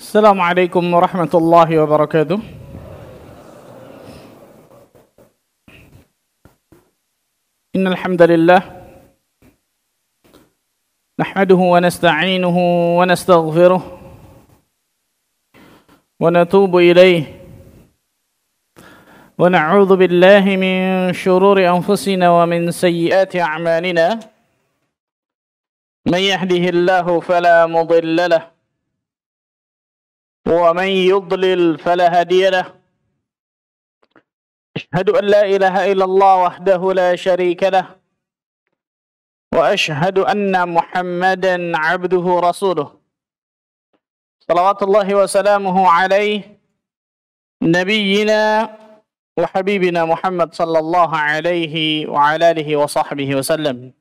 السلام عليكم ورحمة الله وبركاته إن الحمد لله نحمده ونستعينه ونستغفره ونتوب إليه ونعوذ بالله من شرور أنفسنا ومن سيئات أعمالنا من يهده الله فلا مضل له ومن يضلل فلا هادي له أشهد أن لا إله إلا الله وحده لا شريك له وأشهد أن محمدا عبده رسوله صلوات الله وسلامه عليه نبينا وحبيبنا محمد صلى الله عليه وعلى آله وصحبه وسلم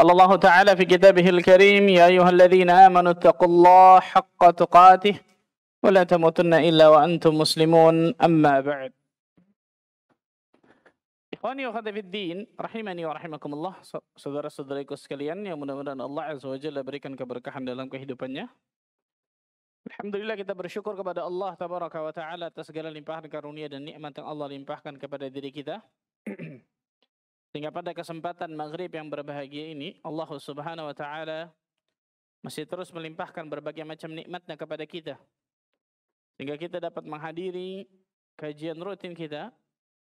قال الله تعالى في كتابه الكريم يا أيها الذين آمنوا اتقوا الله حق تقاته ولا تموتن إلا وأنتم مسلمون أما بعد Ikhwani wa khadifiddin, rahimani wa rahimakumullah, saudara-saudariku sekalian yang mudah-mudahan Allah Azza wa berikan keberkahan dalam kehidupannya. Alhamdulillah kita bersyukur kepada Allah Tabaraka wa Ta'ala atas segala limpahan karunia dan nikmat yang Allah limpahkan kepada diri kita. Sehingga pada kesempatan maghrib yang berbahagia ini, Allah subhanahu wa ta'ala masih terus melimpahkan berbagai macam nikmatnya kepada kita. Sehingga kita dapat menghadiri kajian rutin kita,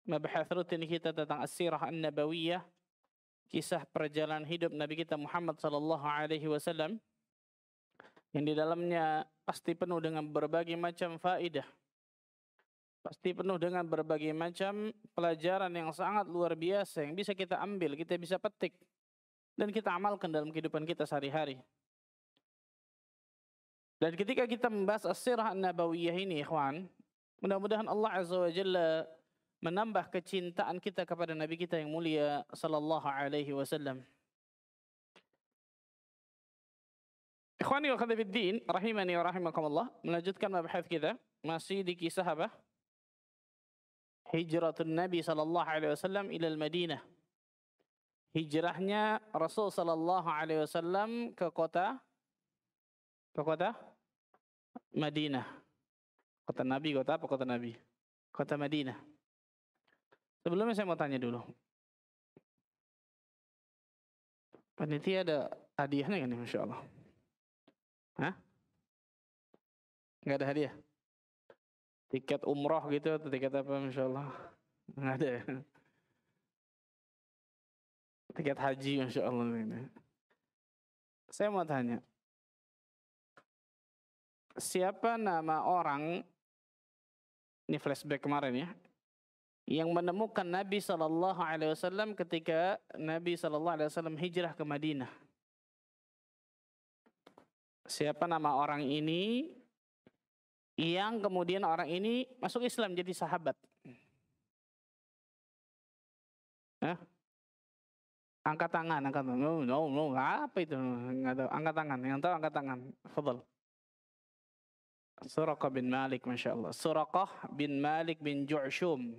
mabahas rutin kita tentang as-sirah an-nabawiyah, kisah perjalanan hidup Nabi kita Muhammad sallallahu alaihi wasallam yang di dalamnya pasti penuh dengan berbagai macam faedah pasti penuh dengan berbagai macam pelajaran yang sangat luar biasa yang bisa kita ambil, kita bisa petik dan kita amalkan dalam kehidupan kita sehari-hari. Dan ketika kita membahas as-sirah nabawiyah ini, ikhwan, mudah-mudahan Allah Azza wa Jalla menambah kecintaan kita kepada Nabi kita yang mulia sallallahu alaihi wasallam. Ikhwani wa khadifiddin, rahimani wa rahimakumullah, melanjutkan mabahat kita, masih di kisah apa? hijratun Nabi sallallahu alaihi wasallam ila Madinah. Hijrahnya Rasul sallallahu alaihi wasallam ke kota ke kota Madinah. Kota Nabi, kota apa kota Nabi? Kota Madinah. Sebelumnya saya mau tanya dulu. Panitia ada hadiahnya kan, Masya Allah? Hah? Nggak ada hadiah? tiket umroh gitu atau tiket apa Masya Allah nggak ada ya tiket haji Masya Allah ini saya mau tanya siapa nama orang ini flashback kemarin ya yang menemukan Nabi Shallallahu Alaihi Wasallam ketika Nabi Shallallahu Alaihi Wasallam hijrah ke Madinah. Siapa nama orang ini yang kemudian orang ini masuk Islam jadi sahabat. Hah? Angkat tangan, angkat tangan. No, no, no. Apa itu? tahu. Angkat tangan. Yang tahu angkat tangan. Fadl. Surakah bin Malik, Masya Allah. Surakah bin Malik bin Ju'shum.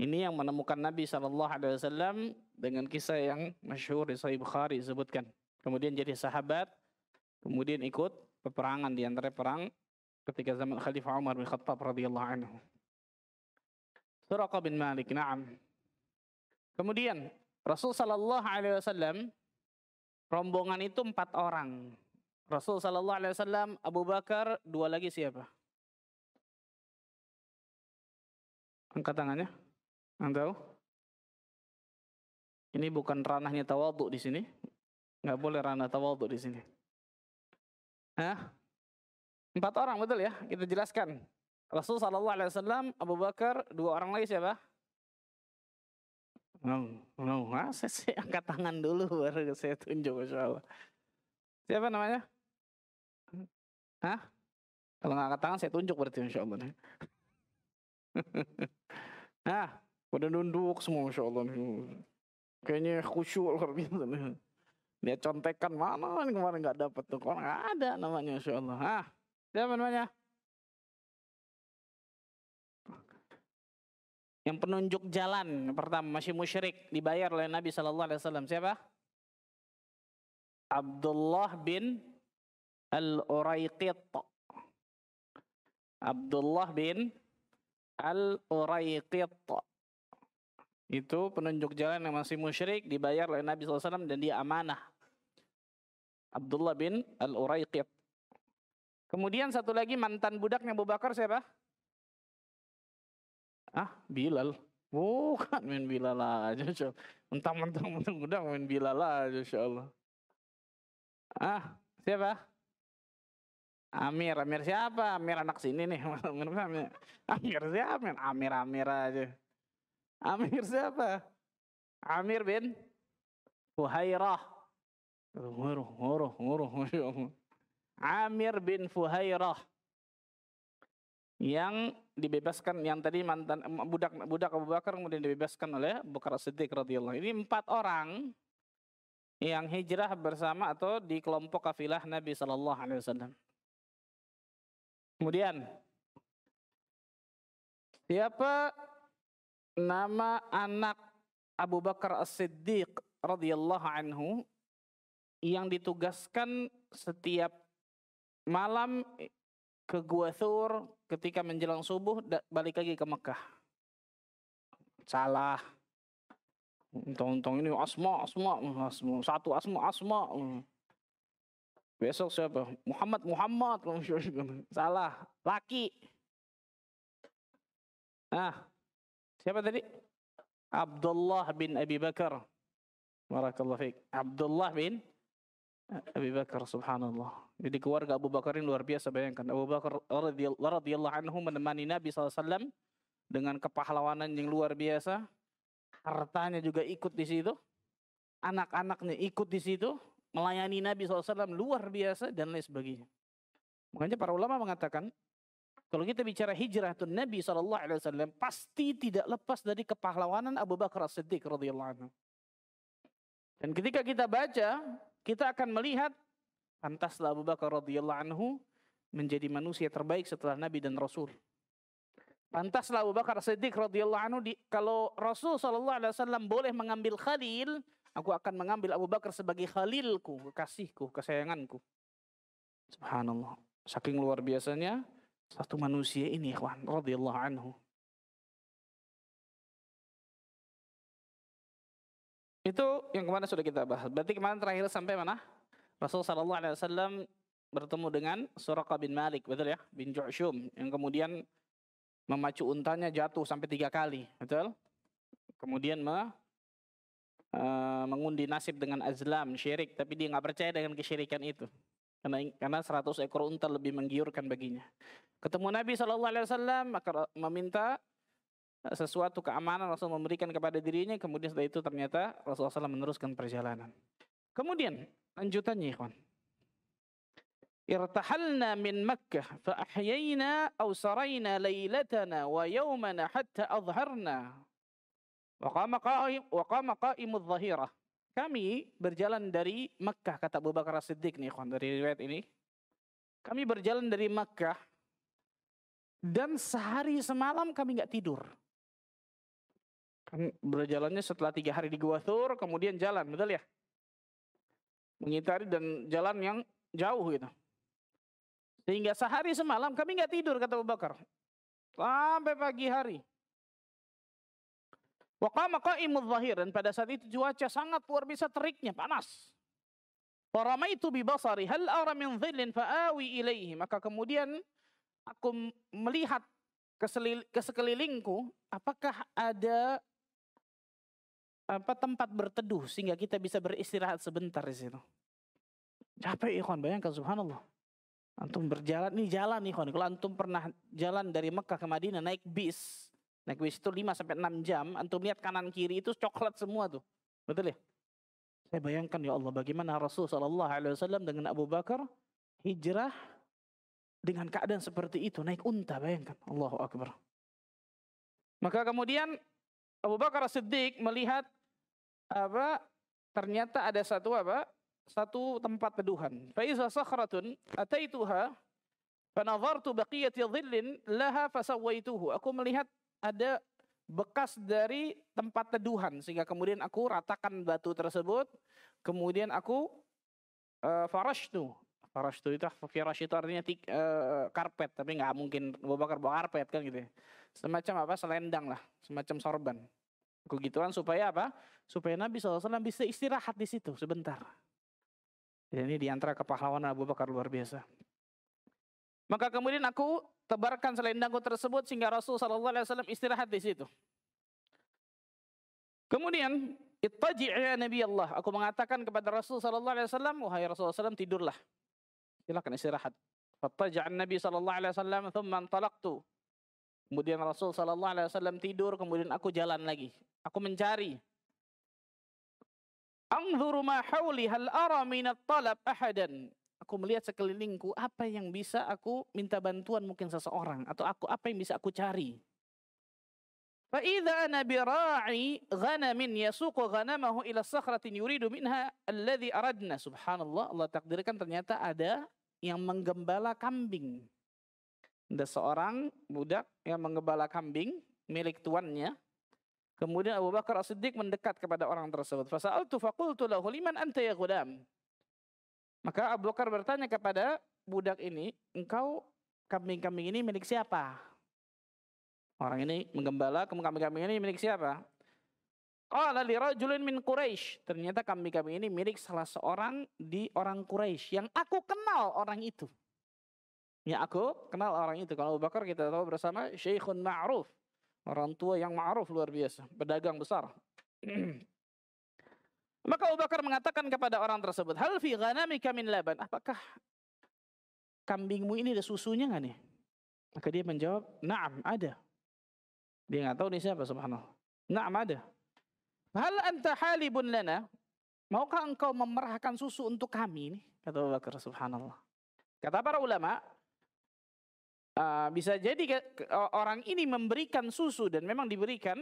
Ini yang menemukan Nabi SAW dengan kisah yang masyhur di Sahih Bukhari disebutkan. Kemudian jadi sahabat, kemudian ikut peperangan di antara perang ketika zaman Khalifah Umar bin Khattab radhiyallahu anhu. Suraqa bin Malik, na'am. Kemudian Rasul sallallahu alaihi wasallam rombongan itu empat orang. Rasul sallallahu alaihi wasallam, Abu Bakar, dua lagi siapa? Angkat tangannya. Anda tahu? Ini bukan ranahnya tawadhu di sini. Enggak boleh ranah tawadhu di sini. Hah? Empat orang betul ya, kita jelaskan. Rasul Shallallahu Alaihi Wasallam, Abu Bakar, dua orang lagi siapa? No, no, saya sih angkat tangan dulu baru saya tunjuk insya Siapa namanya? Hah? Kalau nggak angkat tangan saya tunjuk berarti Masya Allah. nah, pada nunduk semua Masya Allah. Kayaknya khusyuk luar biasa. Dia contekan mana kemarin nggak dapat tuh, kok nggak ada namanya Masya Allah. Hah? ya, namanya Yang penunjuk jalan pertama masih musyrik dibayar oleh Nabi Shallallahu Alaihi Wasallam siapa? Abdullah bin Al Uraiqit. Abdullah bin Al Uraiqit itu penunjuk jalan yang masih musyrik dibayar oleh Nabi SAW dan dia amanah. Abdullah bin Al Uraiqit Kemudian satu lagi mantan budaknya Abu Bakar siapa? Ah, Bilal. Bukan main Bilal aja. Mentang-mentang mentang budak main Bilal aja insyaallah. Ah, siapa? Amir, Amir siapa? Amir anak sini nih. Amir, Amir, Amir siapa? Amir, Amir aja. Amir siapa? Amir bin Fuhairah. Nguruh, nguruh, nguruh, Masya Amir bin Fuhairah yang dibebaskan yang tadi mantan budak budak Abu Bakar kemudian dibebaskan oleh Abu Bakar Siddiq radhiyallahu ini empat orang yang hijrah bersama atau di kelompok kafilah Nabi Shallallahu Alaihi Wasallam. Kemudian siapa nama anak Abu Bakar As-Siddiq radhiyallahu anhu yang ditugaskan setiap malam ke Gua Thur ketika menjelang subuh balik lagi ke Mekah. Salah. Untung-untung ini asma, asma, asma, satu asma, asma. Besok siapa? Muhammad, Muhammad. Salah. Laki. Nah, siapa tadi? Abdullah bin Abi Bakar. Barakallahu fiik. Abdullah bin Abu Bakar subhanallah. Jadi keluarga Abu Bakar ini luar biasa bayangkan. Abu Bakar radhiyallahu anhu menemani Nabi SAW dengan kepahlawanan yang luar biasa. Hartanya juga ikut di situ. Anak-anaknya ikut di situ. Melayani Nabi SAW luar biasa dan lain sebagainya. Makanya para ulama mengatakan kalau kita bicara hijrah tuh Nabi SAW pasti tidak lepas dari kepahlawanan Abu Bakar As-Siddiq radhiyallahu anhu. Dan ketika kita baca kita akan melihat pantaslah Abu Bakar radhiyallahu anhu menjadi manusia terbaik setelah Nabi dan Rasul. Pantaslah Abu Bakar Siddiq radhiyallahu anhu di, kalau Rasul sallallahu alaihi wasallam boleh mengambil khalil, aku akan mengambil Abu Bakar sebagai khalilku, kasihku, kesayanganku. Subhanallah. Saking luar biasanya satu manusia ini ikhwan radhiyallahu anhu. Itu yang kemarin sudah kita bahas. Berarti kemarin terakhir sampai mana? Rasul Shallallahu Alaihi Wasallam bertemu dengan Suraka bin Malik, betul ya, bin Ju'shum yang kemudian memacu untanya jatuh sampai tiga kali, betul? Kemudian me, uh, mengundi nasib dengan azlam syirik, tapi dia nggak percaya dengan kesyirikan itu karena karena 100 ekor unta lebih menggiurkan baginya. Ketemu Nabi Shallallahu Alaihi Wasallam maka meminta Nah, sesuatu keamanan Rasul memberikan kepada dirinya kemudian setelah itu ternyata Rasulullah SAW meneruskan perjalanan kemudian lanjutannya ikhwan irtahalna min Makkah fa ahyayna aw sarayna laylatana wa yawmana hatta azharna wa qama qa'im wa qama dhahirah kami berjalan dari Makkah kata Abu Bakar Siddiq nih ikhwan dari riwayat ini kami berjalan dari Makkah dan sehari semalam kami nggak tidur Kan berjalannya setelah tiga hari di Gua Thur, kemudian jalan, betul ya? Mengitari dan jalan yang jauh gitu. Sehingga sehari semalam kami nggak tidur kata Abu Bakar. Sampai pagi hari. Waqama qa'imul zahir. Dan pada saat itu cuaca sangat luar biasa teriknya, panas. Faramaitu bibasari hal ara min dhillin fa'awi ilaihi. Maka kemudian aku melihat ke sekelilingku, apakah ada apa tempat berteduh sehingga kita bisa beristirahat sebentar di situ. Capek ikhwan, bayangkan subhanallah. Antum berjalan, nih jalan ikhwan. Kalau antum pernah jalan dari Mekah ke Madinah naik bis. Naik bis itu 5 sampai 6 jam, antum lihat kanan kiri itu coklat semua tuh. Betul ya? Saya bayangkan ya Allah bagaimana Rasul sallallahu alaihi wasallam dengan Abu Bakar hijrah dengan keadaan seperti itu naik unta bayangkan. Allahu akbar. Maka kemudian Abu Bakar Siddiq melihat apa ternyata ada satu apa satu tempat teduhan. Faiza sakhratun ataituha fanadhartu baqiyati dhillin laha fasawaituhu. Aku melihat ada bekas dari tempat teduhan sehingga kemudian aku ratakan batu tersebut kemudian aku uh, farashtu farashtu itu firash itu artinya tik, uh, karpet tapi nggak mungkin Bakar bawa karpet kan gitu ya. semacam apa selendang lah semacam sorban aku gituan supaya apa supaya Nabi SAW bisa istirahat di situ sebentar. Dan ini diantara kepahlawanan Abu Bakar luar biasa. Maka kemudian aku tebarkan selendangku tersebut sehingga Rasul Shallallahu Alaihi Wasallam istirahat di situ. Kemudian ittaji'a ya Nabi Allah. Aku mengatakan kepada Rasul Shallallahu Alaihi Wasallam, wahai Rasul SAW, tidurlah. Silakan istirahat. Fattaja'a Nabi Shallallahu Alaihi Wasallam, thumma antalaqtu. Kemudian Rasul Shallallahu Alaihi Wasallam tidur, kemudian aku jalan lagi. Aku mencari Angzuru ma hawli hal ara minat talab ahadan. Aku melihat sekelilingku, apa yang bisa aku minta bantuan mungkin seseorang atau aku apa yang bisa aku cari. Fa idza ana bira'i ghanamin yasuqu ghanamahu ila sakhratin yuridu minha alladhi aradna. Subhanallah, Allah takdirkan ternyata ada yang menggembala kambing. Ada seorang budak yang menggembala kambing milik tuannya Kemudian Abu Bakar As-Siddiq mendekat kepada orang tersebut. Fasa'altu faqultu lahu liman anta ya Maka Abu Bakar bertanya kepada budak ini, engkau kambing-kambing ini milik siapa? Orang ini menggembala, kambing-kambing ini milik siapa? Qala li rajulin min Quraisy. Ternyata kambing-kambing ini milik salah seorang di orang Quraisy yang aku kenal orang itu. Ya aku kenal orang itu. Kalau Abu Bakar kita tahu bersama Syekhun Ma'ruf. Orang tua yang ma'ruf luar biasa, pedagang besar. Maka Abu Bakar mengatakan kepada orang tersebut, "Hal fi ghanamika min laban?" Apakah kambingmu ini ada susunya nggak nih? Maka dia menjawab, "Na'am, ada." Dia nggak tahu nih siapa subhanallah. "Na'am, ada." "Hal anta halibun lana?" Maukah engkau memerahkan susu untuk kami ini? Kata Abu Bakar subhanallah. Kata para ulama, Ah, bisa jadi ke, orang ini memberikan susu dan memang diberikan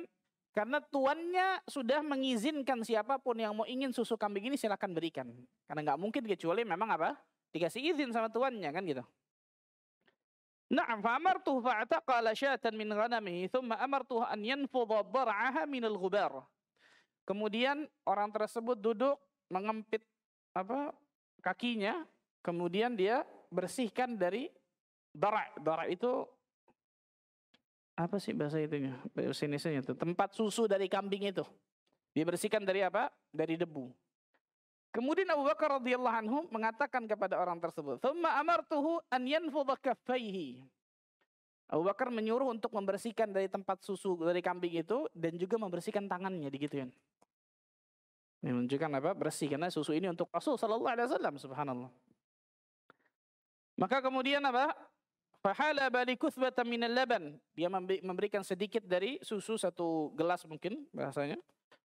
karena tuannya sudah mengizinkan siapapun yang mau ingin susu kambing ini silahkan berikan. Karena nggak mungkin kecuali memang apa? Dikasih izin sama tuannya kan gitu. Na'am fa'amartuhu fa'ataqala syatan min ghanamihi thumma amartu an yanfudha min al ghubar. Kemudian orang tersebut duduk mengempit apa kakinya, kemudian dia bersihkan dari Dara, dara itu apa sih bahasa itunya? Bahasa Indonesia itu tempat susu dari kambing itu. Dibersihkan dari apa? Dari debu. Kemudian Abu Bakar radhiyallahu anhu mengatakan kepada orang tersebut, "Tsumma amartuhu an yanfudha kaffaihi." Abu Bakar menyuruh untuk membersihkan dari tempat susu dari kambing itu dan juga membersihkan tangannya digituin. Ini menunjukkan apa? Bersih karena susu ini untuk Rasul sallallahu alaihi wasallam subhanallah. Maka kemudian apa? Fahala balikuthbata minal laban. Dia memberikan sedikit dari susu satu gelas mungkin bahasanya.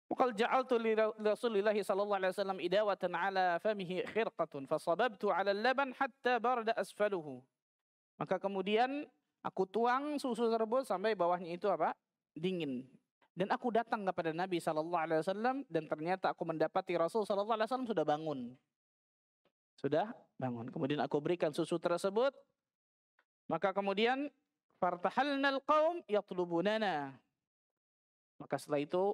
Wakal ja'altu li Rasulillah sallallahu alaihi wasallam idawatan ala famihi khirqatun fasababtu ala laban hatta barada asfaluhu. Maka kemudian aku tuang susu tersebut sampai bawahnya itu apa? dingin. Dan aku datang kepada Nabi sallallahu alaihi wasallam dan ternyata aku mendapati Rasul sallallahu alaihi wasallam sudah bangun. Sudah bangun. Kemudian aku berikan susu tersebut maka kemudian fartahalnal qaum yatlubunana. Maka setelah itu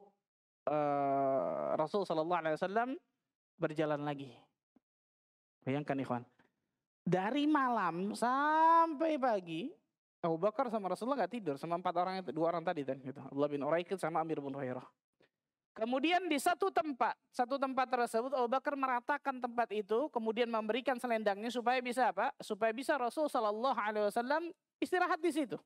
uh, Rasul sallallahu alaihi wasallam berjalan lagi. Bayangkan ikhwan. Dari malam sampai pagi Abu Bakar sama Rasulullah nggak tidur sama empat orang itu dua orang tadi dan gitu. Abdullah bin Uraikid sama Amir bin Hurairah. Kemudian di satu tempat, satu tempat tersebut Abu Bakar meratakan tempat itu, kemudian memberikan selendangnya supaya bisa apa? Supaya bisa Rasul Shallallahu Alaihi Wasallam istirahat di situ.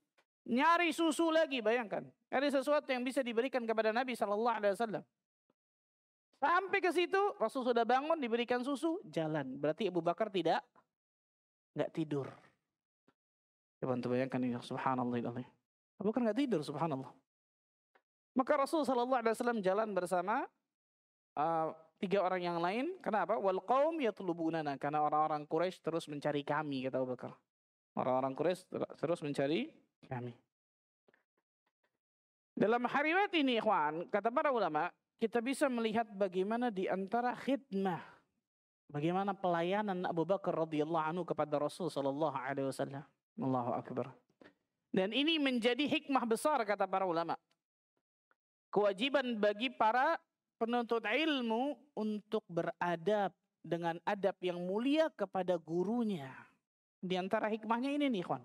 Nyari susu lagi, bayangkan. Ada sesuatu yang bisa diberikan kepada Nabi Shallallahu Alaihi Wasallam. Sampai ke situ Rasul sudah bangun diberikan susu jalan. Berarti Abu Bakar tidak nggak tidur. Coba untuk bayangkan ini subhanallah. Abu Bakar nggak tidur subhanallah. Maka Rasul Shallallahu Alaihi Wasallam jalan bersama uh, tiga orang yang lain. Kenapa? Wal ya tulubunana karena orang-orang Quraisy terus mencari kami kata Abu Bakar. Orang-orang Quraisy terus mencari kami. Dalam hariwat ini ikhwan, kata para ulama, kita bisa melihat bagaimana di antara khidmah bagaimana pelayanan Abu Bakar radhiyallahu anhu kepada Rasul sallallahu alaihi wasallam. Allahu akbar. Dan ini menjadi hikmah besar kata para ulama kewajiban bagi para penuntut ilmu untuk beradab dengan adab yang mulia kepada gurunya. Di antara hikmahnya ini nih, Khan.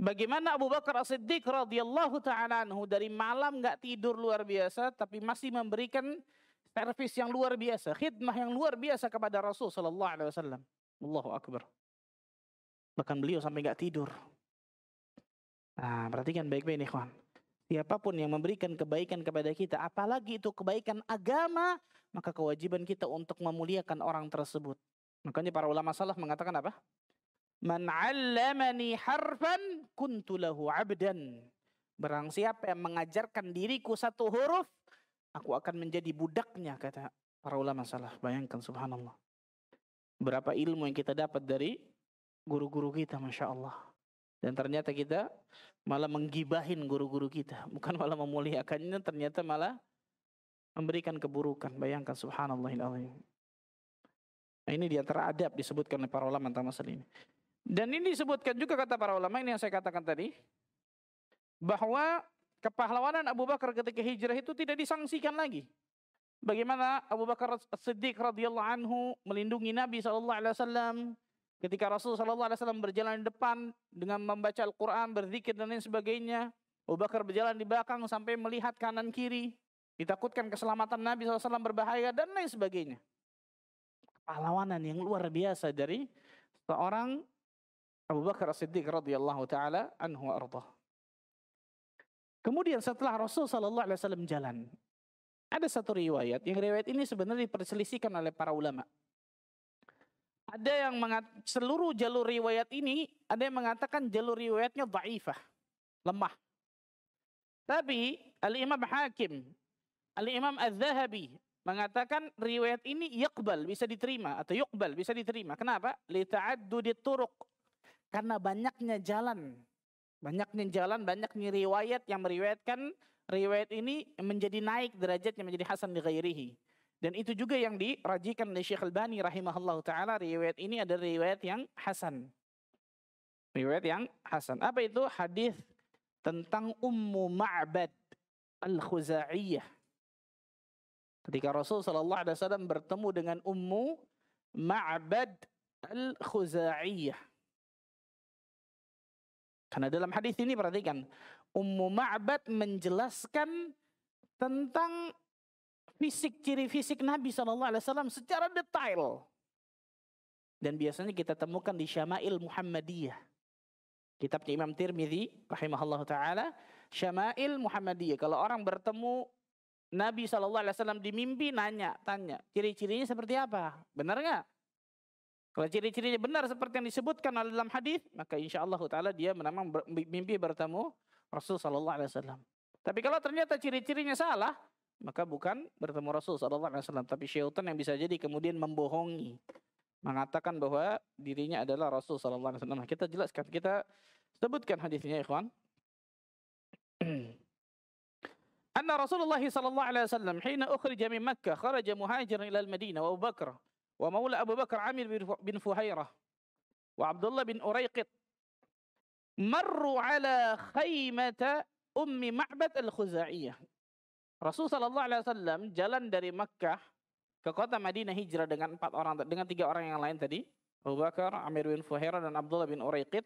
Bagaimana Abu Bakar As-Siddiq radhiyallahu taala anhu dari malam nggak tidur luar biasa tapi masih memberikan servis yang luar biasa, khidmah yang luar biasa kepada Rasul sallallahu alaihi wasallam. Allahu akbar. Bahkan beliau sampai nggak tidur. Nah, perhatikan baik-baik nih, kawan siapapun yang memberikan kebaikan kepada kita, apalagi itu kebaikan agama, maka kewajiban kita untuk memuliakan orang tersebut. Makanya para ulama salah mengatakan apa? Man 'allamani harfan kuntu lahu 'abdan. Barang siapa yang mengajarkan diriku satu huruf, aku akan menjadi budaknya kata para ulama salah. Bayangkan subhanallah. Berapa ilmu yang kita dapat dari guru-guru kita, masya Allah. Dan ternyata kita malah menggibahin guru-guru kita. Bukan malah memuliakannya, ternyata malah memberikan keburukan. Bayangkan subhanallah. Nah, ini diantara adab disebutkan oleh para ulama tentang masalah ini. Dan ini disebutkan juga kata para ulama ini yang saya katakan tadi. Bahwa kepahlawanan Abu Bakar ketika hijrah itu tidak disangsikan lagi. Bagaimana Abu Bakar Siddiq radhiyallahu anhu melindungi Nabi saw Ketika Rasul Shallallahu Alaihi Wasallam berjalan di depan dengan membaca Al-Quran, berzikir dan lain sebagainya, Abu Bakar berjalan di belakang sampai melihat kanan kiri, ditakutkan keselamatan Nabi SAW berbahaya dan lain sebagainya. Pahlawanan yang luar biasa dari seorang Abu Bakar As-Siddiq radhiyallahu taala anhu arda. Kemudian setelah Rasul Shallallahu Alaihi Wasallam jalan, ada satu riwayat yang riwayat ini sebenarnya diperselisihkan oleh para ulama. Ada yang mengat, seluruh jalur riwayat ini ada yang mengatakan jalur riwayatnya dhaifah, lemah. Tapi ali imam Hakim, ali imam Az-Zahabi mengatakan riwayat ini yakbal bisa diterima atau yakbal bisa diterima. Kenapa? Li ta'addudi turuq. Karena banyaknya jalan. Banyaknya jalan, banyaknya riwayat yang meriwayatkan riwayat ini menjadi naik derajatnya menjadi hasan di ghairihi. Dan itu juga yang dirajikan oleh Syekh Al-Bani rahimahullah ta'ala. Riwayat ini adalah riwayat yang hasan. Riwayat yang hasan. Apa itu? Hadis tentang Ummu Ma'bad Al-Khuza'iyah. Ketika Rasul Shallallahu Alaihi Wasallam bertemu dengan Ummu Ma'bad Al-Khuza'iyah. Karena dalam hadis ini perhatikan, Ummu Ma'bad menjelaskan tentang fisik ciri fisik Nabi Shallallahu Alaihi Wasallam secara detail dan biasanya kita temukan di Syama'il Muhammadiyah kitabnya Imam Tirmidzi rahimahullah taala Syama'il Muhammadiyah kalau orang bertemu Nabi Shallallahu Alaihi Wasallam di mimpi nanya tanya ciri-cirinya seperti apa benar nggak kalau ciri-cirinya benar seperti yang disebutkan dalam hadis maka insya Allah taala dia memang mimpi bertemu Rasul Shallallahu Alaihi Wasallam tapi kalau ternyata ciri-cirinya salah maka bukan bertemu Rasul saw. tapi syaitan yang bisa jadi kemudian membohongi, mengatakan bahwa dirinya adalah Rasul saw. Alaihi Kita jelaskan, kita sebutkan hadisnya, ikhwan. Anna Rasulullah sallallahu alaihi wasallam hina ukhrija Makkah kharaja muhajiran ila al-Madinah Abu Bakar wa maula Abu Bakar Amir bin Fuhairah wa Abdullah bin Uraiqit marru ala khaymata ummi Ma'bad al Rasul Shallallahu Alaihi Wasallam jalan dari Makkah ke kota Madinah hijrah dengan empat orang dengan tiga orang yang lain tadi Abu Bakar, Amir bin Fuhaira dan Abdullah bin Uraiqit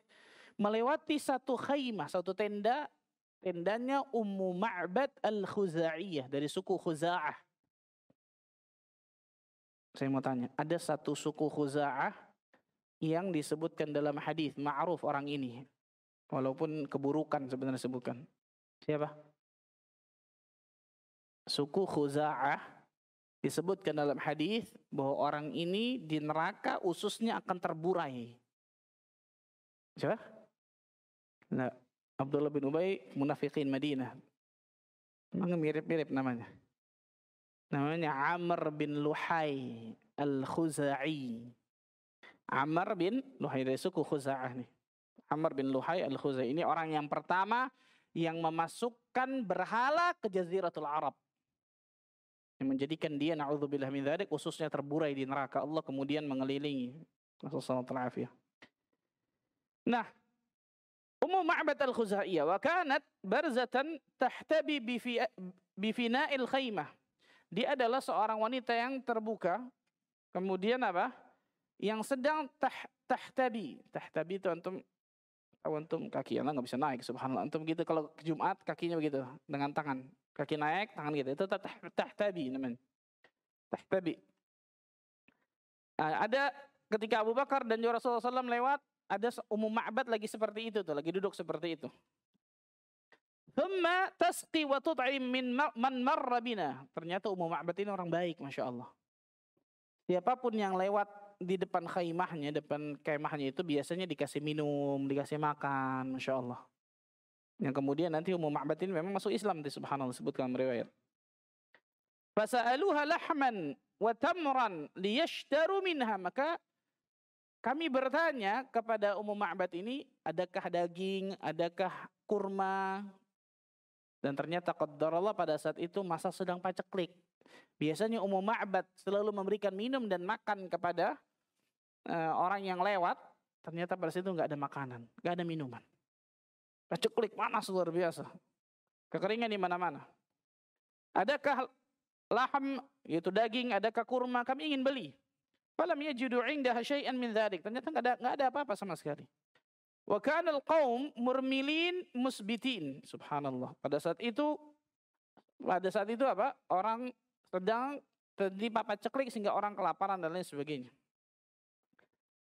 melewati satu khaymah, satu tenda tendanya Ummu Ma'bad Al-Khuza'iyah dari suku Khuza'ah. Saya mau tanya, ada satu suku Khuza'ah yang disebutkan dalam hadis ma'ruf orang ini. Walaupun keburukan sebenarnya sebutkan Siapa? suku Khuza'ah disebutkan dalam hadis bahwa orang ini di neraka ususnya akan terburai. Siapa? Nah, Abdullah bin Ubay munafikin Madinah. Memang mirip-mirip namanya. Namanya Amr bin Luhai Al-Khuza'i. Amr bin Luhai dari suku Khuza'ah nih. Amr bin Luhai Al-Khuzai ini orang yang pertama yang memasukkan berhala ke Jaziratul Arab yang menjadikan dia naudzubillah min dzalik khususnya terburai di neraka Allah kemudian mengelilingi Rasulullah Nah, Ummu Ma'bad al-Khuzaiyah wa kanat barzatan tahtabi bifina'il khaymah. Dia adalah seorang wanita yang terbuka kemudian apa? Yang sedang tah, tahtabi. Tahtabi itu antum antum kaki anda nggak bisa naik subhanallah antum gitu kalau Jumat kakinya begitu dengan tangan Kaki naik, tangan kita. Gitu. Itu tahtabi namanya. Tahtabi. Nah, ada ketika Abu Bakar dan juga Rasulullah SAW lewat, ada umum ma'bad lagi seperti itu tuh, lagi duduk seperti itu. Thumma tasqi wa tut'im min man marra bina. Ternyata umum ma'bad ini orang baik, Masya Allah. Siapapun yang lewat di depan khaimahnya, depan kemahnya itu biasanya dikasih minum, dikasih makan, Masya Allah. Yang kemudian nanti umum Ma'bad ini memang masuk Islam di subhanallah sebutkan riwayat. Fasa'aluha lahman wa tamran liyashtaru minha. Maka kami bertanya kepada umum Ma'bad ini, adakah daging, adakah kurma? Dan ternyata Allah pada saat itu masa sedang paceklik. Biasanya umum Ma'bad selalu memberikan minum dan makan kepada uh, orang yang lewat. Ternyata pada saat itu nggak ada makanan, nggak ada minuman. Paceklik panas luar biasa. Kekeringan di mana-mana. Adakah laham yaitu daging, adakah kurma kami ingin beli? Falam yajidu indaha syai'an min dhalik. Ternyata enggak ada enggak ada apa-apa sama sekali. Wa kana al-qaum murmilin musbitin. Subhanallah. Pada saat itu pada saat itu apa? Orang sedang papa ceklik sehingga orang kelaparan dan lain sebagainya.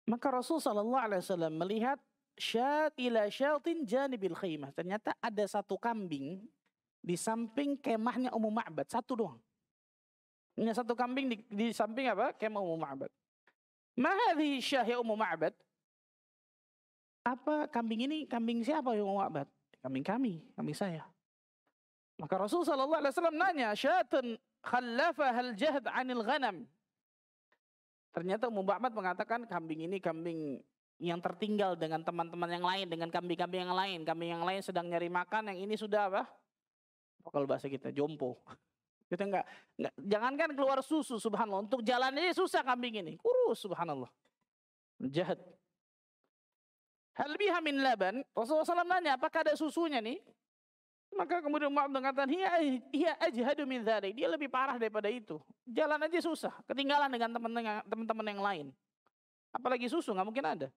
Maka Rasul Shallallahu Alaihi Wasallam melihat syatila syatin janibil khaymah. Ternyata ada satu kambing di samping kemahnya Ummu Ma'bad. Satu doang. Ini satu kambing di, di samping apa? Kemah Ummu Ma'bad. Mahadhi ya Ummu Ma'bad. Apa kambing ini kambing siapa ya Ummu Ma'bad? Kambing kami, kambing saya. Maka Rasul sallallahu alaihi wasallam nanya, "Syatun khallafa hal jahd 'anil ghanam?" Ternyata Ummu Ma'bad mengatakan kambing ini kambing yang tertinggal dengan teman-teman yang lain, dengan kambing-kambing yang lain. Kambing yang lain sedang nyari makan, yang ini sudah apa? apa oh, kalau bahasa kita jompo. Kita enggak, enggak jangankan keluar susu subhanallah untuk jalan ini susah kambing ini. Kurus subhanallah. Jahat. Hal biha min laban. Rasulullah SAW nanya, apakah ada susunya nih? Maka kemudian Mu'ab mengatakan, hiya, hiya ajhadu min Dia lebih parah daripada itu. Jalan aja susah. Ketinggalan dengan teman-teman yang lain. Apalagi susu, nggak mungkin ada.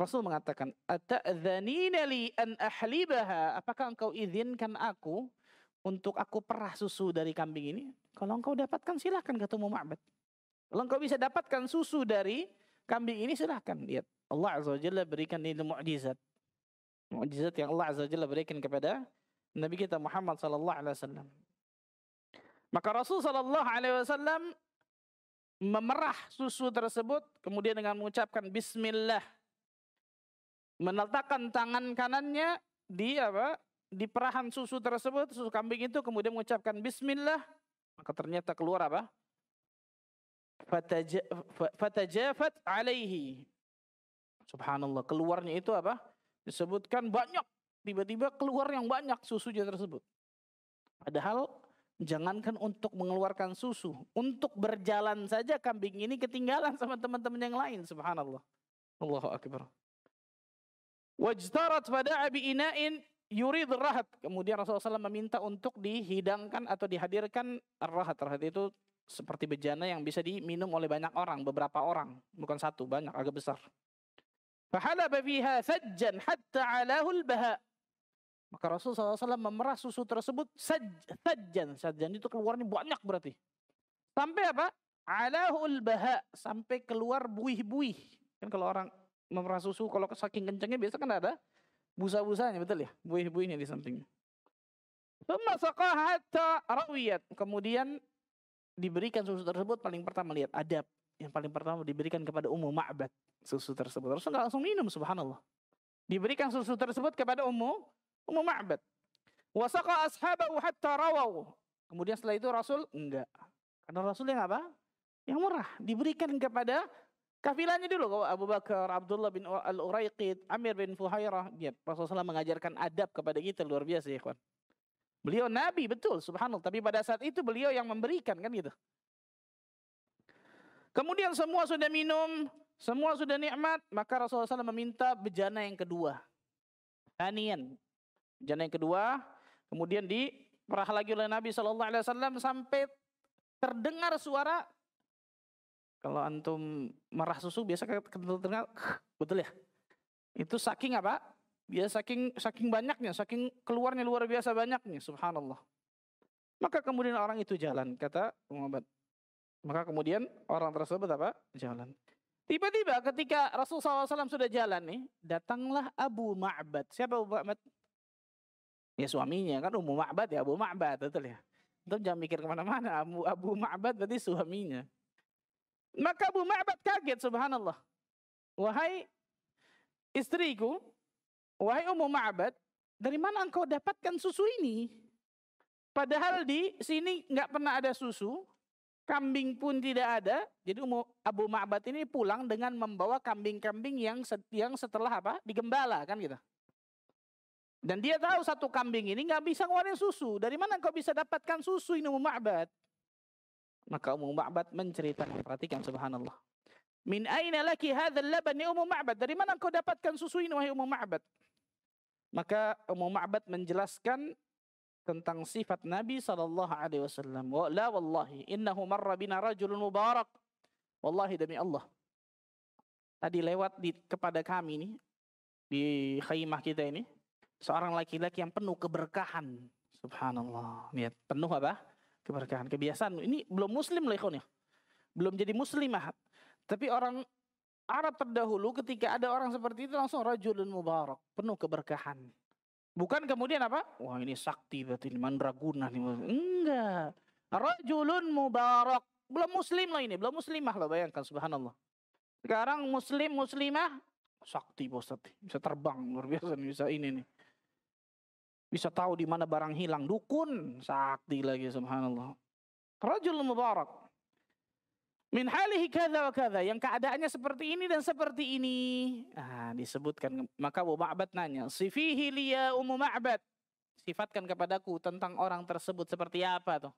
Rasul mengatakan, li an ahlibaha?" Apakah engkau izinkan aku untuk aku perah susu dari kambing ini? Kalau engkau dapatkan silahkan ketemu Ma'bad. Kalau engkau bisa dapatkan susu dari kambing ini silahkan. Lihat, Allah Azza wa Jalla berikan ini mu'jizat. Mu'jizat yang Allah Azza wa Jalla berikan kepada Nabi kita Muhammad sallallahu alaihi wasallam. Maka Rasul sallallahu alaihi wasallam memerah susu tersebut kemudian dengan mengucapkan bismillah Meletakkan tangan kanannya di apa? Di perahan susu tersebut, susu kambing itu kemudian mengucapkan bismillah, maka ternyata keluar apa? Fatajafat alaihi. Subhanallah, keluarnya itu apa? Disebutkan banyak. Tiba-tiba keluar yang banyak susu susunya tersebut. Padahal Jangankan untuk mengeluarkan susu, untuk berjalan saja kambing ini ketinggalan sama teman-teman yang lain. Subhanallah. Allahu Akbar. Wajtarat fada'a bi'ina'in yurid rahat. Kemudian Rasulullah SAW meminta untuk dihidangkan atau dihadirkan rahat. Rahat itu seperti bejana yang bisa diminum oleh banyak orang, beberapa orang, bukan satu, banyak, agak besar. Fahalaba fiha sajjan hatta alahul baha. Maka Rasulullah SAW memerah susu tersebut sajjan. Sajjan itu keluarnya banyak berarti. Sampai apa? Alahul baha. Sampai keluar buih-buih. Kan kalau orang memerah susu kalau saking kencengnya biasa kan ada busa-busanya betul ya buih-buihnya di sampingnya Kemudian diberikan susu tersebut paling pertama lihat adab yang paling pertama diberikan kepada Ummu Ma'bad susu tersebut. Rasul langsung minum subhanallah. Diberikan susu tersebut kepada Ummu Ummu Ma'bad. Wasaqa ashabahu hatta rawau Kemudian setelah itu Rasul enggak. Karena Rasul yang apa? Yang murah diberikan kepada Kafilahnya dulu kalau Abu Bakar, Abdullah bin Al-Uraiqid, Amir bin Fuhairah. Ya, Rasulullah mengajarkan adab kepada kita luar biasa ya kawan. Beliau nabi betul subhanallah. Tapi pada saat itu beliau yang memberikan kan gitu. Kemudian semua sudah minum, semua sudah nikmat, maka Rasulullah SAW meminta bejana yang kedua. anian. Bejana yang kedua, kemudian diperah lagi oleh Nabi Shallallahu Alaihi Wasallam sampai terdengar suara kalau antum merah susu biasa kental terkenal, betul ya? Itu saking apa? Dia ya, saking saking banyaknya, saking keluarnya luar biasa banyaknya, subhanallah. Maka kemudian orang itu jalan, kata Muhammad Maka kemudian orang tersebut apa? Jalan. Tiba-tiba ketika Rasul SAW sudah jalan nih, datanglah Abu Ma'bad. Siapa Abu Ma'bad? Ya suaminya kan Ummu Ma'bad ya, Abu Ma'bad, betul ya. Itu jangan mikir kemana-mana, Abu, Abu Ma'bad berarti suaminya. Maka Abu Ma'bad kaget subhanallah. Wahai istriku, wahai Ummu Ma'bad, dari mana engkau dapatkan susu ini? Padahal di sini nggak pernah ada susu, kambing pun tidak ada. Jadi Abu Ma'bad ini pulang dengan membawa kambing-kambing yang yang setelah apa? digembala kan gitu. Dan dia tahu satu kambing ini nggak bisa ngeluarin susu. Dari mana engkau bisa dapatkan susu ini Ummu Ma'bad? Maka Ummu Ma'bad menceritakan, perhatikan subhanallah. Min aina laki hadzal laban ya Ummu Ma'bad? Dari mana kau dapatkan susu ini wahai Ummu Ma'bad? Maka Ummu Ma'bad menjelaskan tentang sifat Nabi sallallahu alaihi wasallam. Wa la wallahi innahu marra bina rajulun mubarak. Wallahi demi Allah. Tadi lewat di, kepada kami ini di khaimah kita ini seorang laki-laki yang penuh keberkahan. Subhanallah. Lihat, penuh apa? keberkahan kebiasaan ini belum muslim lah ya belum jadi muslim muslimah tapi orang Arab terdahulu ketika ada orang seperti itu langsung rajulun mubarak, penuh keberkahan. Bukan kemudian apa? Wah ini sakti berarti ini mandraguna nih. Enggak. Rajulun mubarak. Belum muslim loh ini, belum muslimah loh bayangkan subhanallah. Sekarang muslim muslimah sakti bosat bisa terbang luar biasa bisa ini nih. Bisa tahu di mana barang hilang. Dukun sakti lagi subhanallah. Rajul mubarak. Min halihi kada wa kada. Yang keadaannya seperti ini dan seperti ini. Ah, disebutkan. Maka Abu Ma'bad nanya. Sifihi liya ummu Ma'bad. Sifatkan kepadaku tentang orang tersebut seperti apa tuh.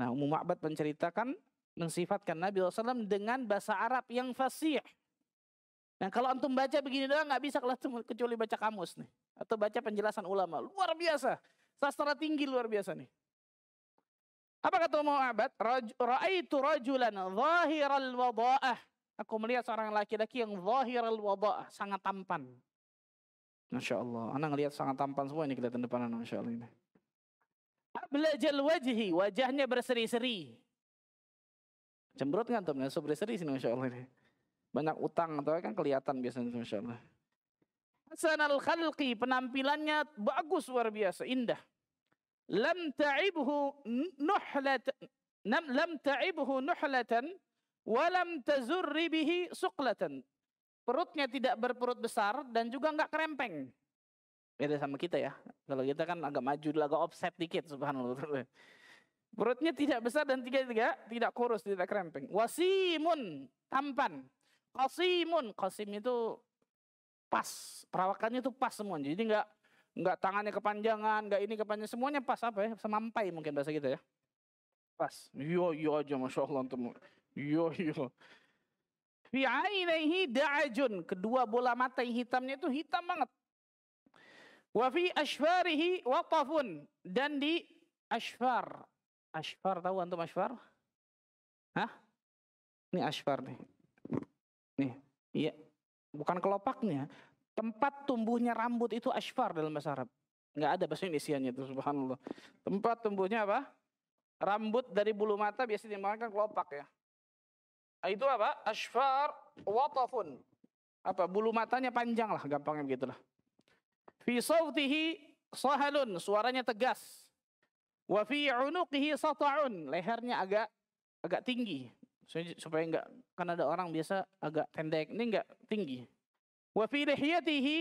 Nah Ummu Ma'bad menceritakan. Mensifatkan Nabi SAW dengan bahasa Arab yang fasih. Nah kalau antum baca begini doang nggak bisa kalau kecuali baca kamus nih. Atau baca penjelasan ulama. Luar biasa. Sastra tinggi luar biasa nih. Apa kata Umar Abad? Ra'aitu rajulan zahiral wada'ah. Aku melihat seorang laki-laki yang zahiral wada'ah. Sangat tampan. Masya Allah. Anak ngelihat sangat tampan semua ini kelihatan depan anak. Masya Allah ini. Ablajal wajhi. Wajahnya berseri-seri. Cemberut nggak tuh? Berseri-seri sini Masya Allah ini. Banyak utang atau kan kelihatan biasanya Masya Allah ahsanal khalqi, penampilannya bagus luar biasa, indah. Lam ta'ibhu nuhlatan, lam ta'ibhu nuhlatan walam tazurri bihi suqlatan. Perutnya tidak berperut besar dan juga nggak kerempeng. Beda sama kita ya. Kalau kita kan agak maju, agak offset dikit subhanallah. Perutnya tidak besar dan tiga tiga tidak kurus, tidak kerempeng. Wasimun tampan. Qasimun, qasim itu pas perawakannya tuh pas semua jadi nggak nggak tangannya kepanjangan nggak ini kepanjangan semuanya pas apa ya semampai mungkin bahasa kita ya pas yo iya, yo iya aja masya Allah antum yo iya, yo fi da'ajun kedua bola mata yang hitamnya itu hitam banget wa fi ashfarihi watafun dan di ashfar ashfar tahu antum ashfar hah ini ashfar nih nih iya bukan kelopaknya. Tempat tumbuhnya rambut itu ashfar dalam bahasa Arab. Nggak ada bahasa Indonesianya itu subhanallah. Tempat tumbuhnya apa? Rambut dari bulu mata biasanya dimakan kelopak ya. Itu apa? Ashfar watafun. Apa? Bulu matanya panjang lah, gampangnya begitulah. Fi sawtihi sahalun, suaranya tegas. Wa fi unuqihi sata'un, lehernya agak agak tinggi supaya nggak karena ada orang biasa agak pendek ini nggak tinggi wa fi lihiyatihi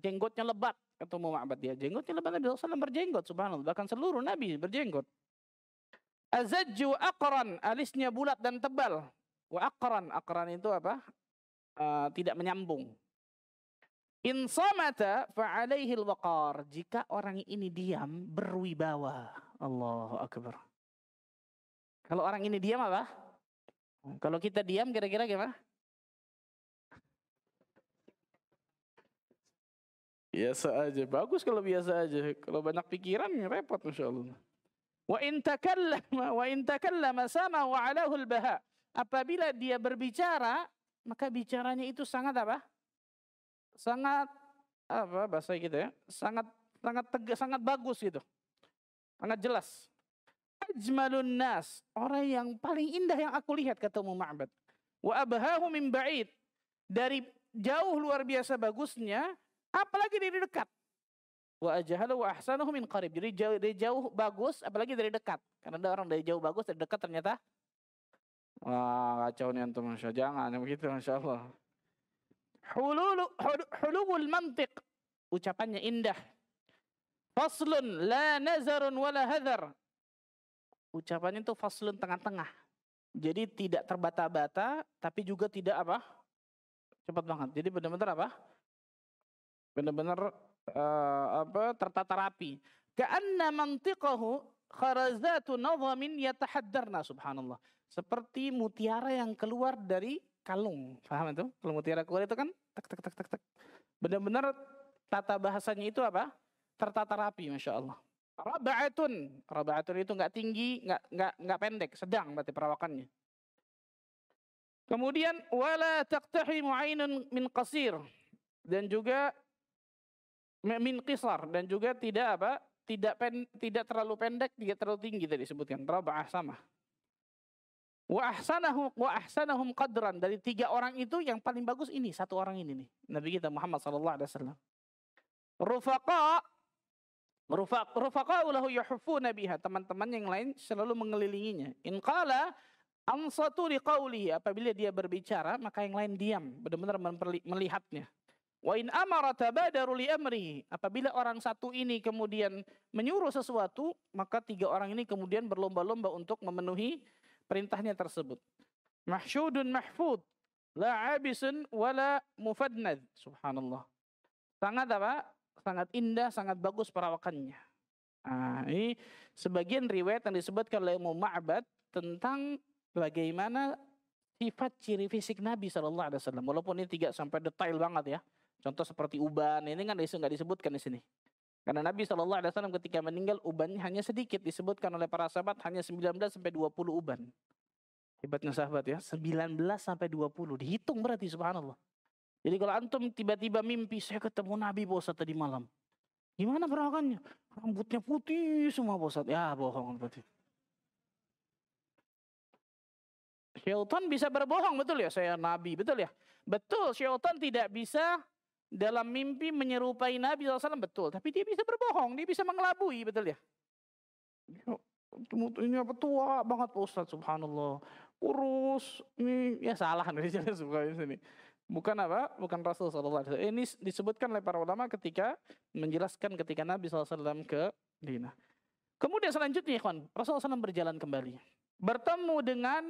jenggotnya lebat kata mau Ma'bad dia jenggotnya lebat Nabi SAW berjenggot subhanallah bahkan seluruh Nabi berjenggot azajju aqran alisnya bulat dan tebal wa aqran aqran itu apa uh, tidak menyambung in samata fa'alaihil waqar jika orang ini diam berwibawa Allahu akbar kalau orang ini diam apa? Hmm. Kalau kita diam kira-kira gimana? Biasa aja. Bagus kalau biasa aja. Kalau banyak pikiran repot Masya Allah. Wa in wa in sama wa alahu baha. Apabila dia berbicara, maka bicaranya itu sangat apa? Sangat apa bahasa kita ya? Sangat sangat tegas, sangat bagus gitu. Sangat jelas ajmalun nas, orang yang paling indah yang aku lihat kata Ummu Ma'bad. Wa abhahu min ba'id. Dari jauh luar biasa bagusnya, apalagi dari dekat. Wa ajhalu wa ahsanuhu min qarib. Jadi jauh, dari jauh bagus apalagi dari dekat. Karena ada orang dari jauh bagus dari dekat ternyata wah kacau nih antum masya jangan begitu masya Allah. Hululu, hulul Ucapannya indah. Faslun la nazarun wala hadar Ucapannya itu faslun tengah-tengah. Jadi tidak terbata-bata, tapi juga tidak apa? Cepat banget. Jadi benar-benar apa? Benar-benar uh, apa? Tertata rapi. Ka'anna mantiqahu kharazatu nazamin yatahaddarna subhanallah. Seperti mutiara yang keluar dari kalung. Paham itu? Kalau mutiara keluar itu kan tek-tek-tek-tek-tek. tek Benar-benar tata bahasanya itu apa? Tertata rapi, masya Allah. Rabaatun. Rabaatun itu nggak tinggi, nggak nggak nggak pendek, sedang berarti perawakannya. Kemudian wala taqtahimu mu'ainun min qasir dan juga min qisar dan juga tidak apa? tidak pen, tidak terlalu pendek, tidak terlalu tinggi tadi disebutkan. Raba'ah sama. Wa ahsanahu wa ahsanahum qadran dari tiga orang itu yang paling bagus ini satu orang ini nih Nabi kita Muhammad sallallahu alaihi wasallam. Rufaqa Rufaqa'u lahu biha. Teman-teman yang lain selalu mengelilinginya. In qala ansatu liqaulihi. Apabila dia berbicara, maka yang lain diam. Benar-benar melihatnya. Wa in amara tabadaru li amrihi. Apabila orang satu ini kemudian menyuruh sesuatu, maka tiga orang ini kemudian berlomba-lomba untuk memenuhi perintahnya tersebut. Mahsyudun mahfud. La abisun wala mufadnad. Subhanallah. Sangat apa? sangat indah, sangat bagus perawakannya. Nah, ini sebagian riwayat yang disebutkan oleh Imam Ma'bad tentang bagaimana sifat ciri fisik Nabi Shallallahu Alaihi Wasallam. Walaupun ini tidak sampai detail banget ya. Contoh seperti uban ini kan nggak disebutkan di sini. Karena Nabi Shallallahu Alaihi Wasallam ketika meninggal ubannya hanya sedikit disebutkan oleh para sahabat hanya 19 sampai 20 uban. Hebatnya sahabat ya, 19 sampai 20 dihitung berarti subhanallah. Jadi kalau antum tiba-tiba mimpi saya ketemu Nabi bos tadi malam. Gimana perawakannya? Rambutnya putih semua bos. Ya bohong berarti. Syaitan bisa berbohong betul ya saya Nabi betul ya. Betul syaitan tidak bisa dalam mimpi menyerupai Nabi SAW betul. Tapi dia bisa berbohong, dia bisa mengelabui betul ya. Ini apa tua banget Ustaz subhanallah. Kurus, ini ya salah nih ini. Bukan apa? Bukan Rasul sallallahu alaihi wasallam. Ini disebutkan oleh para ulama ketika menjelaskan ketika Nabi Alaihi Wasallam ke Dina. Kemudian selanjutnya ikhwan, Rasul SAW berjalan kembali. Bertemu dengan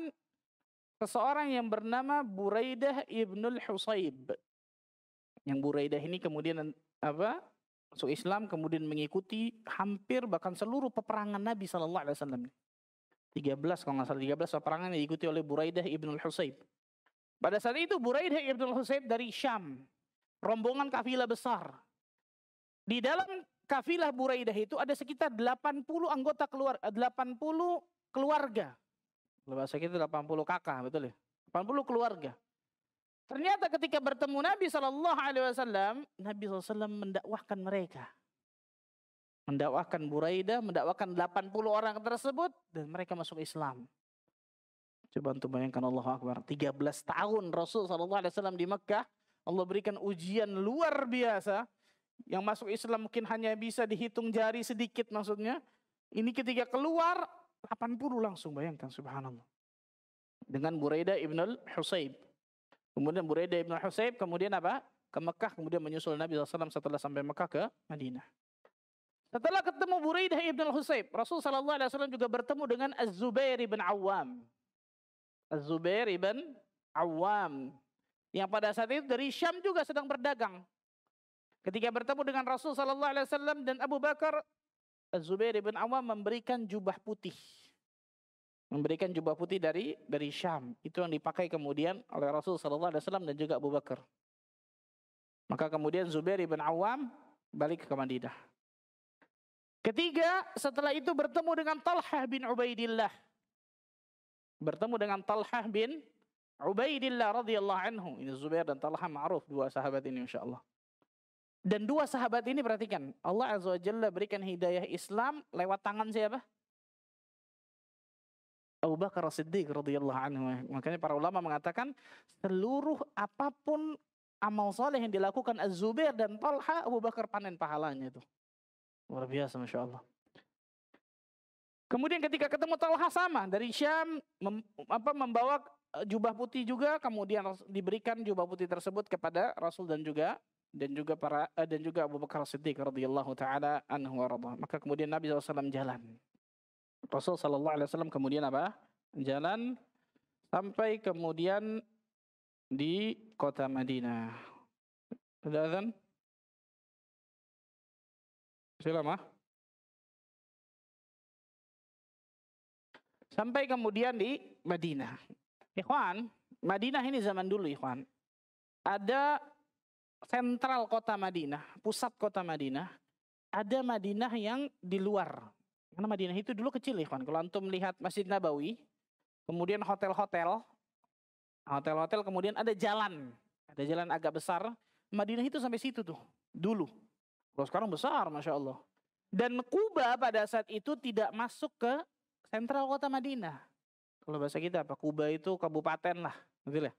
seseorang yang bernama Buraidah ibnul Husayb. Yang Buraidah ini kemudian apa? Masuk Islam kemudian mengikuti hampir bahkan seluruh peperangan Nabi Shallallahu Alaihi Wasallam. 13 kalau nggak salah 13 peperangan yang diikuti oleh Buraidah ibnul Husayb. Pada saat itu Buraidah ibn Husayn dari Syam, rombongan kafilah besar. Di dalam kafilah Buraidah itu ada sekitar 80 anggota keluar 80 eh, keluarga. Bahasa kita 80 kakak, betul ya? 80 keluarga. Ternyata ketika bertemu Nabi Shallallahu Alaihi Wasallam, Nabi SAW mendakwahkan mereka, mendakwahkan Buraidah, mendakwahkan 80 orang tersebut dan mereka masuk Islam. Coba untuk bayangkan Allah Akbar. 13 tahun Rasul Sallallahu Alaihi Wasallam di Mekah. Allah berikan ujian luar biasa. Yang masuk Islam mungkin hanya bisa dihitung jari sedikit maksudnya. Ini ketika keluar 80 langsung bayangkan subhanallah. Dengan Buraida Ibn al Husayb. Kemudian Buraida Ibn al Husayb kemudian apa? Ke Mekah kemudian menyusul Nabi SAW setelah sampai Mekah ke Madinah. Setelah ketemu Buraidah ibn al Husayb, Rasul saw juga bertemu dengan Az-Zubair ibn Awam zubair ibn Awam yang pada saat itu dari Syam juga sedang berdagang. Ketika bertemu dengan Rasul sallallahu alaihi wasallam dan Abu Bakar, zubair ibn Awam memberikan jubah putih. Memberikan jubah putih dari dari Syam. Itu yang dipakai kemudian oleh Rasul sallallahu alaihi wasallam dan juga Abu Bakar. Maka kemudian Zubair ibn Awam balik ke Madinah. Ketiga, setelah itu bertemu dengan Talha bin Ubaidillah bertemu dengan Talhah bin Ubaidillah radhiyallahu anhu. Ini Zubair dan Talhah ma'ruf dua sahabat ini insyaallah. Dan dua sahabat ini perhatikan, Allah Azza wa Jalla berikan hidayah Islam lewat tangan siapa? Abu Bakar Siddiq radhiyallahu anhu. Makanya para ulama mengatakan seluruh apapun amal soleh yang dilakukan Az-Zubair dan Talha Abu Bakar panen pahalanya itu. Luar biasa Masya Allah. Kemudian ketika ketemu Talha sama dari Syam mem, apa membawa e, jubah putih juga kemudian diberikan jubah putih tersebut kepada Rasul dan juga dan juga para e, dan juga Abu Bakar Siddiq radhiyallahu taala anhu warḍah. Maka kemudian Nabi SAW jalan. Rasul sallallahu alaihi wasallam kemudian apa? Jalan sampai kemudian di kota Madinah. Sudah azan? Silakan. Sampai kemudian di Madinah. Ikhwan, Madinah ini zaman dulu Ikhwan. Ada sentral kota Madinah, pusat kota Madinah. Ada Madinah yang di luar. Karena Madinah itu dulu kecil Ikhwan. Kalau antum lihat Masjid Nabawi, kemudian hotel-hotel, hotel-hotel kemudian ada jalan. Ada jalan agak besar. Madinah itu sampai situ tuh, dulu. Kalau sekarang besar, Masya Allah. Dan Kuba pada saat itu tidak masuk ke sentral kota Madinah. Kalau bahasa kita apa? Kuba itu kabupaten lah. Gitu ya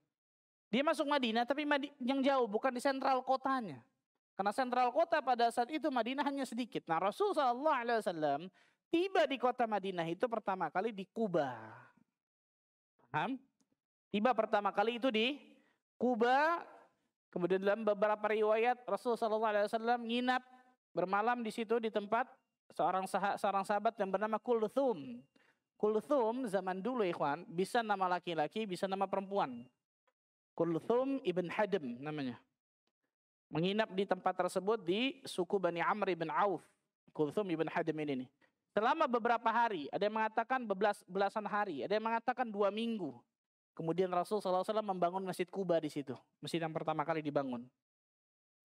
Dia masuk Madinah tapi yang jauh bukan di sentral kotanya. Karena sentral kota pada saat itu Madinah hanya sedikit. Nah Rasulullah SAW tiba di kota Madinah itu pertama kali di Kuba. Paham? Tiba pertama kali itu di Kuba. Kemudian dalam beberapa riwayat Rasulullah SAW nginap bermalam di situ di tempat seorang seorang sahabat yang bernama Kulthum. Kulthum zaman dulu ikhwan bisa nama laki-laki, bisa nama perempuan. Kulthum ibn Hadim namanya. Menginap di tempat tersebut di suku Bani Amr ibn Auf. Kulthum ibn Hadim ini nih. Selama beberapa hari, ada yang mengatakan belas, belasan hari, ada yang mengatakan dua minggu. Kemudian Rasul SAW membangun Masjid Kuba di situ. Masjid yang pertama kali dibangun.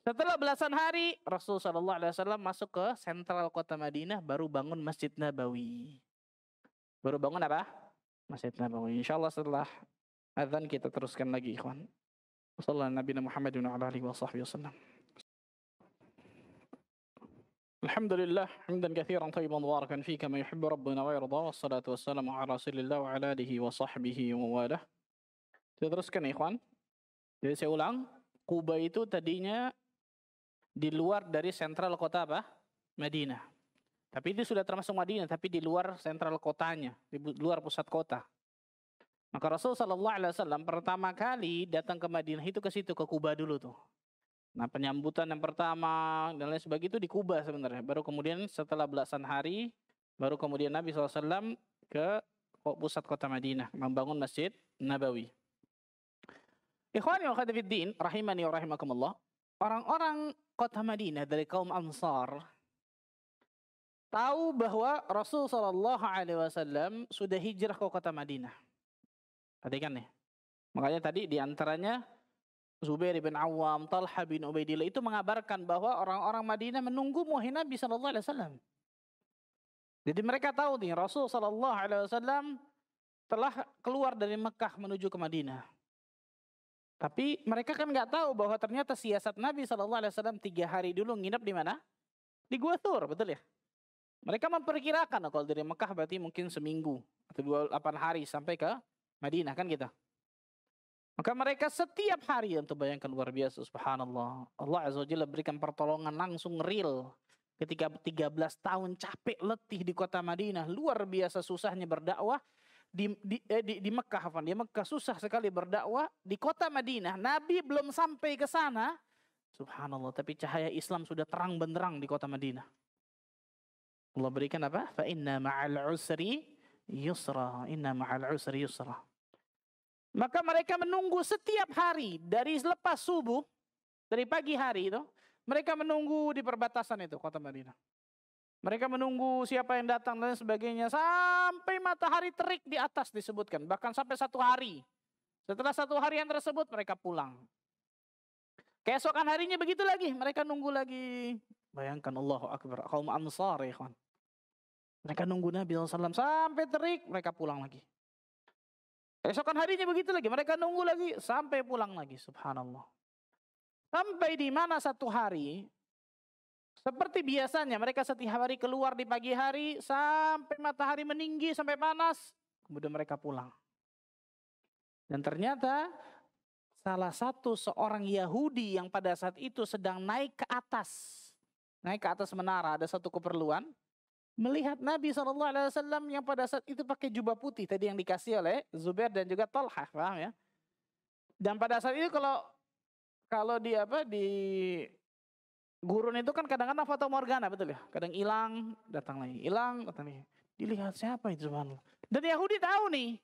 Setelah belasan hari, Rasul SAW masuk ke sentral kota Madinah baru bangun Masjid Nabawi. Baru bangun apa? Masih telah bangun. Insya Allah setelah azan kita teruskan lagi ikhwan. Wassalamualaikum warahmatullahi wabarakatuh. الحمد لله حمدا كثيرا طيبا مباركا فيه كما يحب ربنا ويرضى والصلاة والسلام على رسول الله وعلى آله وصحبه Kita teruskan ikhwan. Jadi saya ulang, Kuba itu tadinya di luar dari sentral kota apa? Madinah. Tapi itu sudah termasuk Madinah, tapi di luar sentral kotanya, di luar pusat kota. Maka Rasul Shallallahu Alaihi Wasallam pertama kali datang ke Madinah itu ke situ ke Kuba dulu tuh. Nah penyambutan yang pertama dan lain sebagainya itu di Kuba sebenarnya. Baru kemudian setelah belasan hari, baru kemudian Nabi SAW ke pusat kota Madinah membangun masjid Nabawi. Ikhwani wa khadifiddin, rahimani wa rahimakumullah. Orang-orang kota Madinah dari kaum Ansar tahu bahwa Rasul Shallallahu Alaihi Wasallam sudah hijrah ke kota Madinah. Perhatikan nih. Makanya tadi diantaranya Zubair bin Awam, Talha bin Ubaidillah itu mengabarkan bahwa orang-orang Madinah menunggu Muhammad Nabi Shallallahu Alaihi Wasallam. Jadi mereka tahu nih Rasul Shallallahu Alaihi Wasallam telah keluar dari Mekah menuju ke Madinah. Tapi mereka kan nggak tahu bahwa ternyata siasat Nabi Shallallahu Alaihi Wasallam tiga hari dulu nginep di mana? Di Gua Tur, betul ya? Mereka memperkirakan oh, kalau dari Mekah berarti mungkin seminggu atau 28 hari sampai ke Madinah kan kita. Gitu. Maka mereka setiap hari untuk bayangkan luar biasa subhanallah. Allah Azza wa berikan pertolongan langsung real ketika 13 tahun capek letih di kota Madinah, luar biasa susahnya berdakwah di di, eh, di, di Mekah, Afan. Di Mekah susah sekali berdakwah di kota Madinah. Nabi belum sampai ke sana. Subhanallah, tapi cahaya Islam sudah terang benderang di kota Madinah. Allah berikan apa? Fa inna ma'al usri yusra. Inna ma'al usri yusra. Maka mereka menunggu setiap hari dari lepas subuh, dari pagi hari itu, mereka menunggu di perbatasan itu kota Madinah. Mereka menunggu siapa yang datang dan sebagainya sampai matahari terik di atas disebutkan. Bahkan sampai satu hari. Setelah satu hari yang tersebut mereka pulang. Keesokan harinya begitu lagi. Mereka nunggu lagi. Bayangkan Allahu Akbar. Kaum Ansar ya kawan. Mereka nunggu Nabi SAW sampai terik mereka pulang lagi. Esokan harinya begitu lagi. Mereka nunggu lagi sampai pulang lagi. Subhanallah. Sampai di mana satu hari. Seperti biasanya mereka setiap hari keluar di pagi hari. Sampai matahari meninggi, sampai panas. Kemudian mereka pulang. Dan ternyata salah satu seorang Yahudi yang pada saat itu sedang naik ke atas. Naik ke atas menara ada satu keperluan melihat Nabi saw yang pada saat itu pakai jubah putih tadi yang dikasih oleh Zubair dan juga Talha, paham ya? Dan pada saat itu kalau kalau di apa di gurun itu kan kadang-kadang foto morgana betul ya, kadang hilang datang lagi, hilang datang lagi. Dilihat siapa itu subhanallah. Dan Yahudi tahu nih,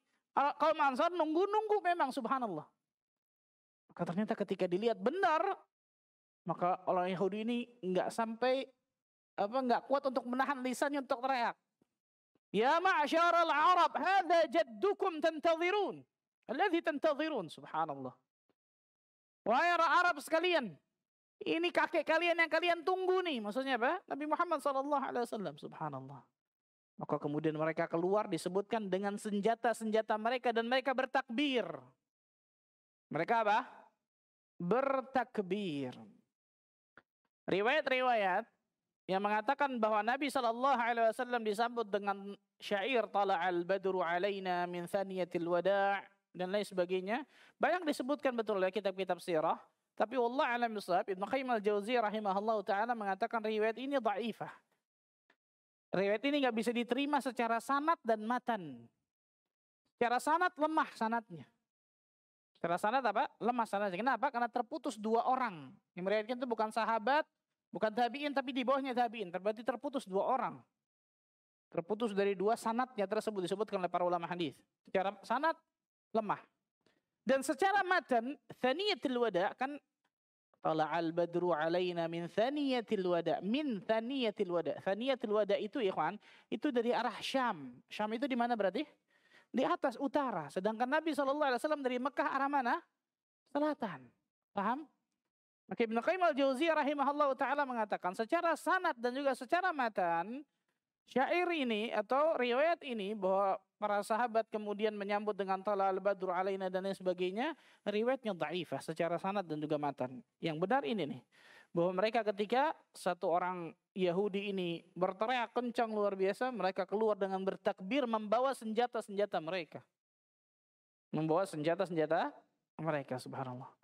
kalau Mansur nunggu-nunggu memang subhanallah. Maka ternyata ketika dilihat benar, maka orang Yahudi ini nggak sampai apa nggak kuat untuk menahan lisannya untuk teriak. Ya al Arab, hadha jaddukum tantadhirun. Alladhi tantadhirun, subhanallah. Wahai Arab sekalian, ini kakek kalian yang kalian tunggu nih. Maksudnya apa? Nabi Muhammad SAW, alaihi wasallam, subhanallah. Maka kemudian mereka keluar disebutkan dengan senjata-senjata mereka dan mereka bertakbir. Mereka apa? Bertakbir. Riwayat-riwayat yang mengatakan bahwa Nabi Shallallahu Alaihi Wasallam disambut dengan syair Tala al Badru alaina min thaniyatil wada' dan lain sebagainya. Banyak disebutkan betul ya kitab-kitab sirah. Tapi Allah alam bisab, Ibn Qayyim al-Jauzi rahimahullah ta'ala mengatakan riwayat ini da'ifah. Riwayat ini nggak bisa diterima secara sanat dan matan. Secara sanat lemah sanatnya. Secara sanat apa? Lemah sanatnya. Kenapa? Karena terputus dua orang. Yang meriwayatkan itu bukan sahabat, Bukan tabi'in tapi di bawahnya tabi'in. Berarti terputus dua orang. Terputus dari dua sanatnya tersebut disebutkan oleh para ulama hadis. Secara sanat lemah. Dan secara matan, thaniyatil wada kan al badru alaina min thaniyatil wada. Min thaniyatil wada. Thaniyatil wada itu ikhwan, itu dari arah Syam. Syam itu di mana berarti? Di atas utara. Sedangkan Nabi SAW dari Mekah arah mana? Selatan. Paham? Maka Ibn Qayyim al-Jauziyah rahimahullah taala mengatakan secara sanad dan juga secara matan syair ini atau riwayat ini bahwa para sahabat kemudian menyambut dengan tala al-badru alaina dan lain sebagainya, riwayatnya da'ifah secara sanad dan juga matan. Yang benar ini nih, bahwa mereka ketika satu orang Yahudi ini berteriak kencang luar biasa, mereka keluar dengan bertakbir membawa senjata-senjata mereka. Membawa senjata-senjata mereka subhanallah.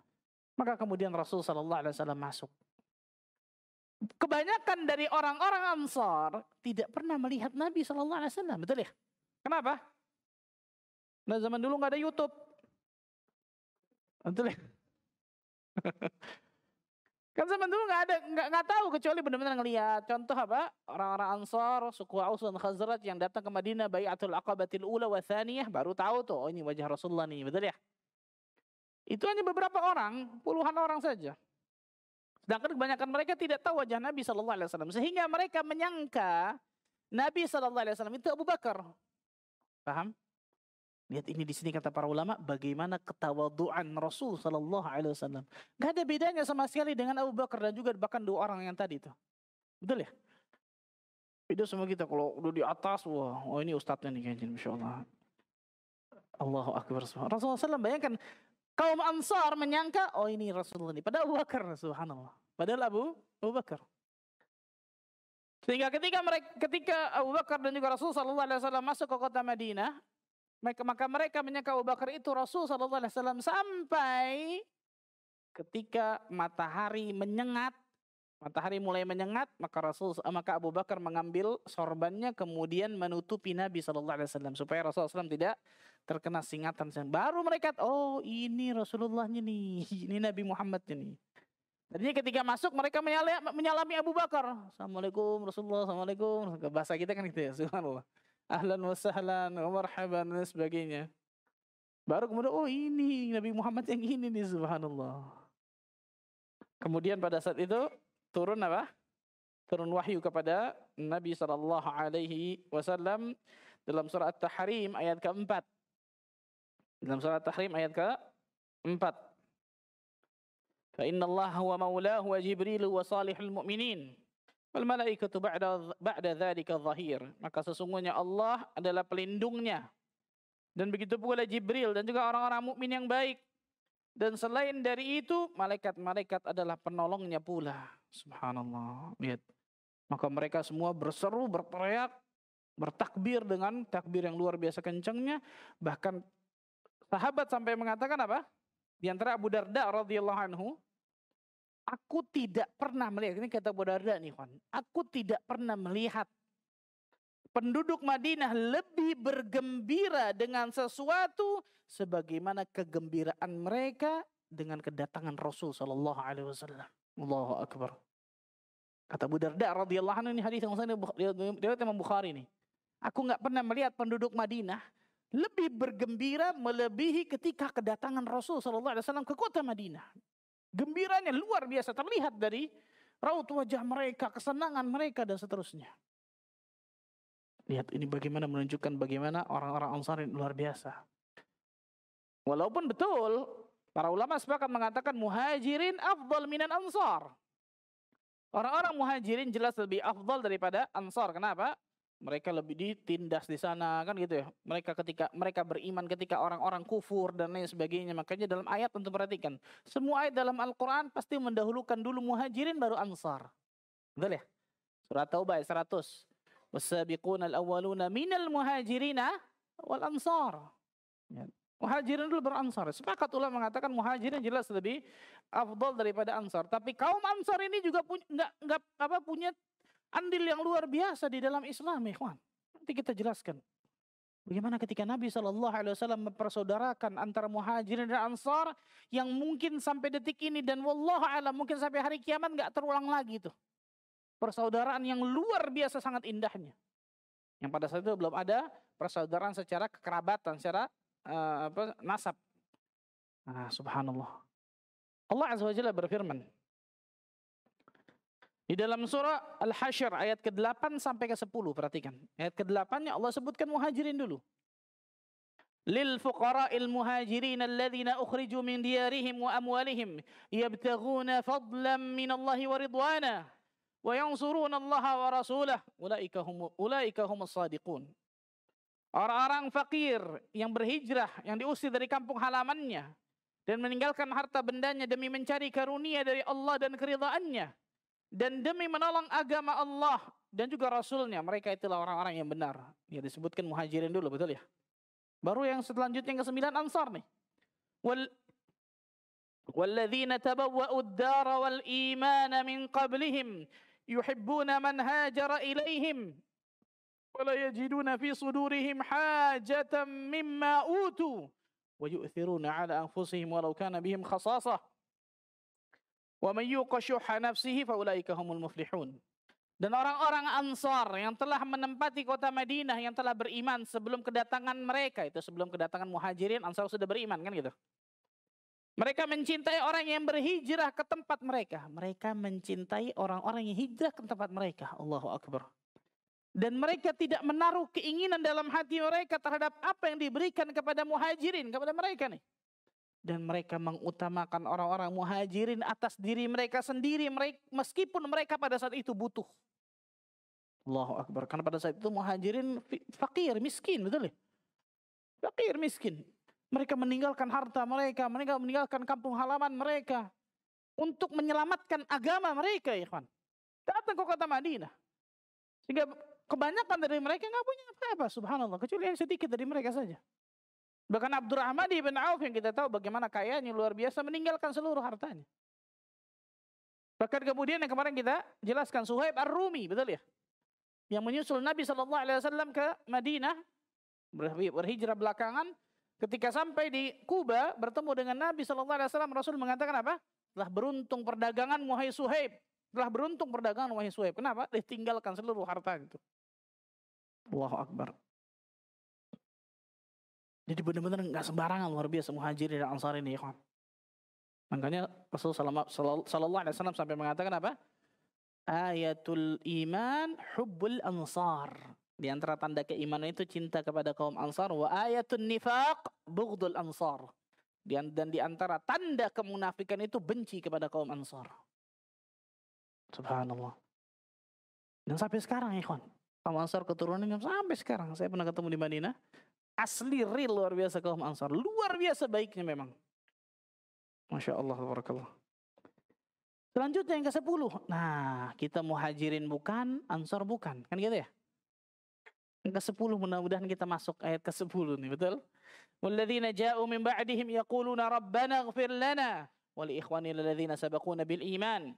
Maka kemudian Rasul Shallallahu Alaihi Wasallam masuk. Kebanyakan dari orang-orang Ansar tidak pernah melihat Nabi Shallallahu Alaihi Wasallam, betul ya? Kenapa? Nah zaman dulu nggak ada YouTube, betul ya? kan zaman dulu nggak ada nggak nggak tahu kecuali benar-benar ngelihat contoh apa orang-orang Ansar suku Aus dan Khazraj yang datang ke Madinah bayatul Aqabatil Ula wa Thaniyah baru tahu tuh oh ini wajah Rasulullah nih betul ya itu hanya beberapa orang, puluhan orang saja. Sedangkan kebanyakan mereka tidak tahu wajah Nabi Shallallahu Alaihi Wasallam, sehingga mereka menyangka Nabi Shallallahu Alaihi Wasallam itu Abu Bakar. Paham? Lihat ini di sini kata para ulama, bagaimana ketawaduan Rasul Shallallahu Alaihi Wasallam. Gak ada bedanya sama sekali dengan Abu Bakar dan juga bahkan dua orang yang tadi itu. Betul ya? Itu semua kita kalau udah di atas, wah, oh ini ustadznya nih kayaknya, masya Allah. Allahu Akbar. Rasulullah SAW bayangkan Kaum Ansar menyangka, oh ini Rasulullah ini. Padahal Abu Bakar, subhanallah. Padahal Abu, Abu Bakar. Sehingga ketika mereka ketika Abu Bakar dan juga Rasul sallallahu alaihi wasallam masuk ke kota Madinah, mereka, maka mereka menyangka Abu Bakar itu Rasul sallallahu alaihi wasallam sampai ketika matahari menyengat, matahari mulai menyengat, maka Rasul maka Abu Bakar mengambil sorbannya kemudian menutupi Nabi sallallahu alaihi wasallam supaya Rasul Sallam tidak terkena singatan baru mereka oh ini Rasulullahnya nih ini Nabi Muhammad ini tadinya ketika masuk mereka menyala, menyalami Abu Bakar assalamualaikum Rasulullah assalamualaikum bahasa kita kan gitu ya subhanallah ahlan wa sahlan wa marhaban dan sebagainya baru kemudian oh ini Nabi Muhammad yang ini nih subhanallah kemudian pada saat itu turun apa turun wahyu kepada Nabi saw dalam surah At-Tahrim ayat keempat. Dalam surat Tahrim ayat ke-4. Fa inna Allah huwa maulahu wa Jibril wa salihul mu'minin. Wal malaikatu ba'da, ba'da dhalika zahir. Maka sesungguhnya Allah adalah pelindungnya. Dan begitu pula Jibril dan juga orang-orang mukmin yang baik. Dan selain dari itu, malaikat-malaikat adalah penolongnya pula. Subhanallah. Lihat. Maka mereka semua berseru, berteriak, bertakbir dengan takbir yang luar biasa kencangnya. Bahkan Sahabat sampai mengatakan apa? Di antara Abu Darda radhiyallahu anhu, aku tidak pernah melihat ini kata Abu Darda nih, Kwan. Aku tidak pernah melihat penduduk Madinah lebih bergembira dengan sesuatu sebagaimana kegembiraan mereka dengan kedatangan Rasul Shallallahu Alaihi Wasallam. Allahu Akbar. Kata Abu Darda radhiyallahu anhu ini hadis yang saya riwayat Imam Bukhari nih. Aku nggak pernah melihat penduduk Madinah lebih bergembira melebihi ketika kedatangan Rasul Sallallahu Alaihi Wasallam ke kota Madinah. Gembiranya luar biasa terlihat dari raut wajah mereka, kesenangan mereka dan seterusnya. Lihat ini bagaimana menunjukkan bagaimana orang-orang Ansar ini luar biasa. Walaupun betul para ulama sepakat mengatakan muhajirin afdal minan ansar. Orang-orang muhajirin jelas lebih afdal daripada ansar. Kenapa? mereka lebih ditindas di sana kan gitu ya. Mereka ketika mereka beriman ketika orang-orang kufur dan lain sebagainya. Makanya dalam ayat untuk perhatikan. Semua ayat dalam Al-Qur'an pasti mendahulukan dulu muhajirin baru ansar. Betul ya? Surat Taubah ayat 100. Wasabiquna al-awwaluna minal muhajirina wal ansar. Ya. Muhajirin dulu beransar. Sepakat ulama mengatakan muhajirin jelas lebih afdol daripada ansar. Tapi kaum ansar ini juga punya, nggak, nggak apa punya Andil yang luar biasa di dalam Islam, ikhwan. Nanti kita jelaskan. Bagaimana ketika Nabi Shallallahu Alaihi Wasallam mempersaudarakan antara muhajirin dan ansar yang mungkin sampai detik ini dan wallahu alam mungkin sampai hari kiamat nggak terulang lagi itu persaudaraan yang luar biasa sangat indahnya yang pada saat itu belum ada persaudaraan secara kekerabatan secara uh, apa, nasab nah, subhanallah Allah azza wajalla berfirman di dalam surah al hashr ayat ke-8 sampai ke-10 perhatikan. Ayat ke-8 Allah sebutkan muhajirin dulu. Lil fuqara'il muhajirin alladhina ukhriju min diyarihim wa amwalihim yabtaghuna fadlan min Allah wa ridwana wa yansuruna Allah wa rasulah ulaika hum ulaika sadiqun. Orang-orang fakir yang berhijrah yang diusir dari kampung halamannya dan meninggalkan harta bendanya demi mencari karunia dari Allah dan keridhaannya. nya dan demi menolong agama Allah dan juga Rasulnya. Mereka itulah orang-orang yang benar. Ya disebutkan muhajirin dulu, betul ya? Baru yang selanjutnya yang ke sembilan ansar nih. Wal والذين تبوأوا الدار والإيمان من قبلهم يحبون من هاجر إليهم ولا يجدون في صدورهم حاجة مما أوتوا ويؤثرون على أنفسهم ولو كان بهم خصاصة Wa may yuqashuha nafsihi faulaika humul muflihun. Dan orang-orang Ansar yang telah menempati kota Madinah yang telah beriman sebelum kedatangan mereka itu sebelum kedatangan Muhajirin Ansar sudah beriman kan gitu. Mereka mencintai orang yang berhijrah ke tempat mereka. Mereka mencintai orang-orang yang hijrah ke tempat mereka. Allahu Akbar. Dan mereka tidak menaruh keinginan dalam hati mereka terhadap apa yang diberikan kepada muhajirin, kepada mereka nih dan mereka mengutamakan orang-orang muhajirin atas diri mereka sendiri meskipun mereka pada saat itu butuh. Allah Akbar. Karena pada saat itu muhajirin fakir, miskin, betul ya? Fakir, miskin. Mereka meninggalkan harta mereka, mereka meninggalkan kampung halaman mereka untuk menyelamatkan agama mereka, ya ikhwan. Datang ke kota Madinah. Sehingga kebanyakan dari mereka nggak punya apa-apa, subhanallah. Kecuali yang sedikit dari mereka saja. Bahkan Abdurrahman ibn Auf yang kita tahu bagaimana kayanya luar biasa meninggalkan seluruh hartanya. Bahkan kemudian yang kemarin kita jelaskan Suhaib Ar-Rumi, betul ya? Yang menyusul Nabi Shallallahu Alaihi Wasallam ke Madinah berhijrah belakangan ketika sampai di Kuba bertemu dengan Nabi Shallallahu Alaihi Wasallam Rasul mengatakan apa? Telah beruntung perdagangan wahai Suhaib. Telah beruntung perdagangan wahai Suhaib. Kenapa? Ditinggalkan seluruh harta itu. Allahu Akbar. Jadi benar-benar nggak sembarangan luar biasa muhajirin dan ansar ini, ya, ikhwan. Makanya Rasul sallallahu alaihi wasallam sampai mengatakan apa? Ayatul iman hubbul ansar. Di antara tanda keimanan itu cinta kepada kaum ansar. Wa ayatul nifaq bughdul ansar. Dan di antara tanda kemunafikan itu benci kepada kaum ansar. Subhanallah. Dan sampai sekarang ikhwan. Kaum ansar keturunan sampai sekarang. Saya pernah ketemu di Madinah asli real luar biasa kaum Ansar. Luar biasa baiknya memang. Masya Allah, barakallah. Selanjutnya yang ke-10. Nah, kita muhajirin bukan, ansor bukan. Kan gitu ya? Yang ke-10 mudah-mudahan kita masuk ayat ke-10 nih, betul? Walladzina ja'u min ba'dihim yaquluna rabbana ighfir lana wa li ikhwanina alladzina sabaquna bil iman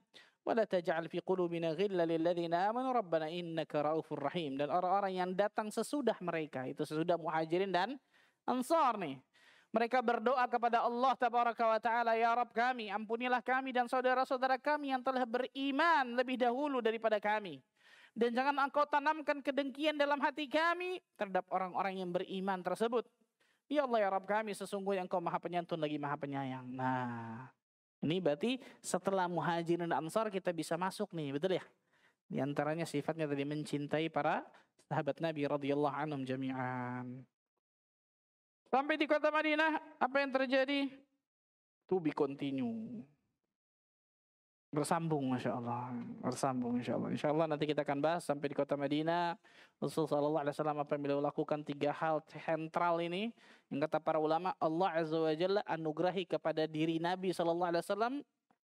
wala taj'al fi qulubina ghilla lil ladzina amanu rabbana innaka raufur dan orang-orang yang datang sesudah mereka itu sesudah muhajirin dan ansar nih mereka berdoa kepada Allah tabaraka wa taala ya rab kami ampunilah kami dan saudara-saudara kami yang telah beriman lebih dahulu daripada kami dan jangan engkau tanamkan kedengkian dalam hati kami terhadap orang-orang yang beriman tersebut ya Allah ya rab kami sesungguhnya engkau maha penyantun lagi maha penyayang nah ini berarti setelah muhajirin ansar kita bisa masuk nih, betul ya? Di antaranya sifatnya tadi mencintai para sahabat Nabi radhiyallahu anhum jami'an. Sampai di kota Madinah, apa yang terjadi? To be continue bersambung Masya Allah bersambung Insya Allah Insya Allah nanti kita akan bahas sampai di kota Madinah Rasulullah Wasallam apa yang beliau lakukan tiga hal sentral ini yang kata para ulama Allah Azza wa Jalla anugerahi kepada diri Nabi Alaihi Sallallahu Wasallam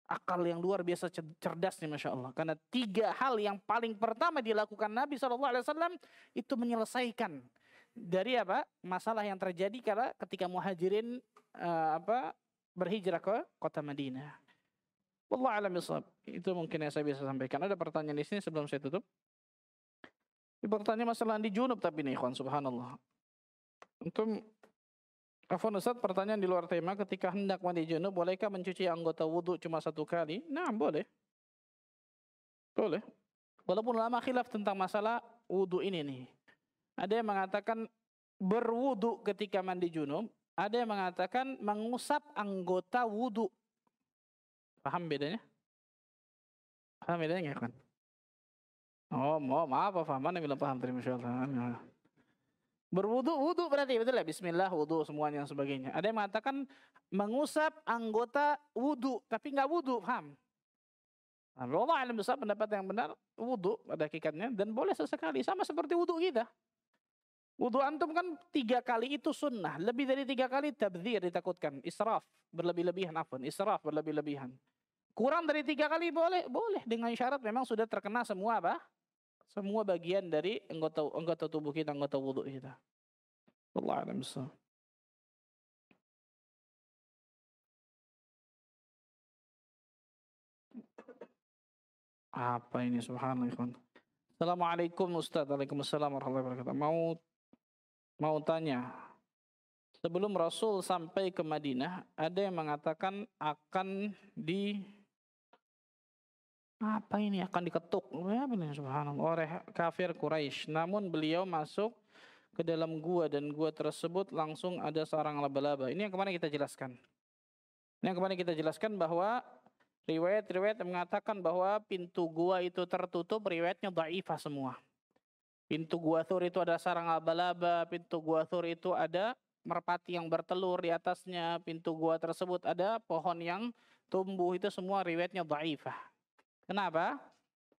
akal yang luar biasa cerdas nih Masya Allah karena tiga hal yang paling pertama dilakukan Nabi Alaihi Sallallahu Wasallam itu menyelesaikan dari apa masalah yang terjadi karena ketika muhajirin uh, apa berhijrah ke kota Madinah Wallah alam islam. Itu mungkin yang saya bisa sampaikan. Ada pertanyaan di sini sebelum saya tutup. Ini pertanyaan masalah di junub tapi nih ikhwan subhanallah. Untuk Afwan Ustaz, pertanyaan di luar tema. Ketika hendak mandi junub, bolehkah mencuci anggota wudhu cuma satu kali? Nah, boleh. Boleh. Walaupun lama khilaf tentang masalah wudhu ini nih. Ada yang mengatakan berwudhu ketika mandi junub. Ada yang mengatakan mengusap anggota wudhu Paham bedanya? Paham bedanya nggak kan? Oh, oh maaf, paham. Mana bilang paham? Terima kasih Allah. Berwudu, wudu berarti betul ya? Bismillah, wudu, semuanya dan sebagainya. Ada yang mengatakan mengusap anggota wudu, tapi nggak wudu, paham? Allah alam besar pendapat yang benar wudu pada kikatnya dan boleh sesekali sama seperti wudu kita. wudhu antum kan tiga kali itu sunnah, lebih dari tiga kali tabdhir ditakutkan, israf berlebih-lebihan apun, israf berlebih-lebihan. Kurang dari tiga kali boleh? Boleh dengan syarat memang sudah terkena semua apa? Semua bagian dari anggota anggota tubuh kita, anggota wudhu kita. Allah alam Apa ini subhanallah. Assalamualaikum Ustaz. Waalaikumsalam warahmatullahi wabarakatuh. Mau mau tanya. Sebelum Rasul sampai ke Madinah, ada yang mengatakan akan di apa ini akan diketuk apa ini subhanallah oleh kafir Quraisy namun beliau masuk ke dalam gua dan gua tersebut langsung ada sarang laba-laba ini yang kemarin kita jelaskan ini yang kemarin kita jelaskan bahwa riwayat-riwayat mengatakan bahwa pintu gua itu tertutup riwayatnya dhaifah semua pintu gua sur itu ada sarang laba-laba pintu gua sur itu ada merpati yang bertelur di atasnya pintu gua tersebut ada pohon yang tumbuh itu semua riwayatnya dhaifah Kenapa?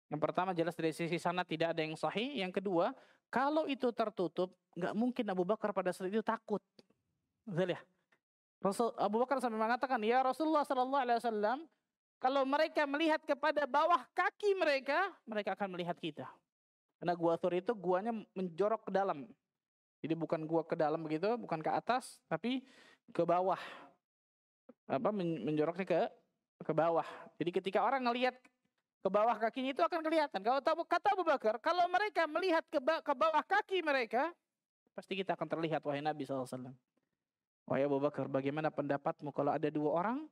Yang pertama jelas dari sisi sana tidak ada yang sahih. Yang kedua, kalau itu tertutup, nggak mungkin Abu Bakar pada saat itu takut. Betul ya? Rasul Abu Bakar sampai mengatakan, "Ya Rasulullah sallallahu alaihi wasallam, kalau mereka melihat kepada bawah kaki mereka, mereka akan melihat kita." Karena gua Thur itu guanya menjorok ke dalam. Jadi bukan gua ke dalam begitu, bukan ke atas, tapi ke bawah. Apa menjoroknya ke ke bawah. Jadi ketika orang ngelihat ke bawah kakinya itu akan kelihatan. Kalau tahu kata Abu Bakar, kalau mereka melihat ke, ba ke bawah kaki mereka, pasti kita akan terlihat wahai Nabi SAW. Wahai Abu Bakar, bagaimana pendapatmu kalau ada dua orang?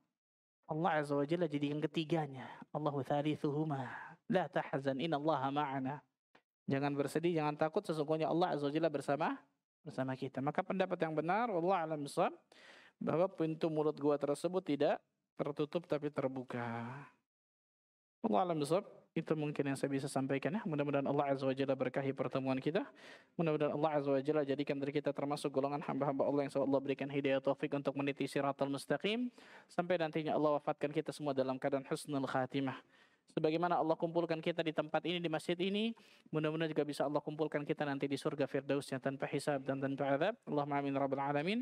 Allah Azza wa Jalla jadi yang ketiganya. Allahu thalithuhuma. La tahzan Allah ma'ana. Jangan bersedih, jangan takut. Sesungguhnya Allah Azza wa Jalla bersama bersama kita. Maka pendapat yang benar, Allah alam bahwa pintu mulut gua tersebut tidak tertutup tapi terbuka. Allah alam bisawab. Itu mungkin yang saya bisa sampaikan ya. Mudah-mudahan Allah Azza wa Jalla berkahi pertemuan kita. Mudah-mudahan Allah Azza wa Jalla jadikan dari kita termasuk golongan hamba-hamba Allah yang Allah berikan hidayah taufik untuk meniti siratul mustaqim. Sampai nantinya Allah wafatkan kita semua dalam keadaan husnul khatimah sebagaimana Allah kumpulkan kita di tempat ini di masjid ini mudah-mudahan juga bisa Allah kumpulkan kita nanti di surga firdausnya tanpa hisab dan tanpa azab Allahumma amin rabbal alamin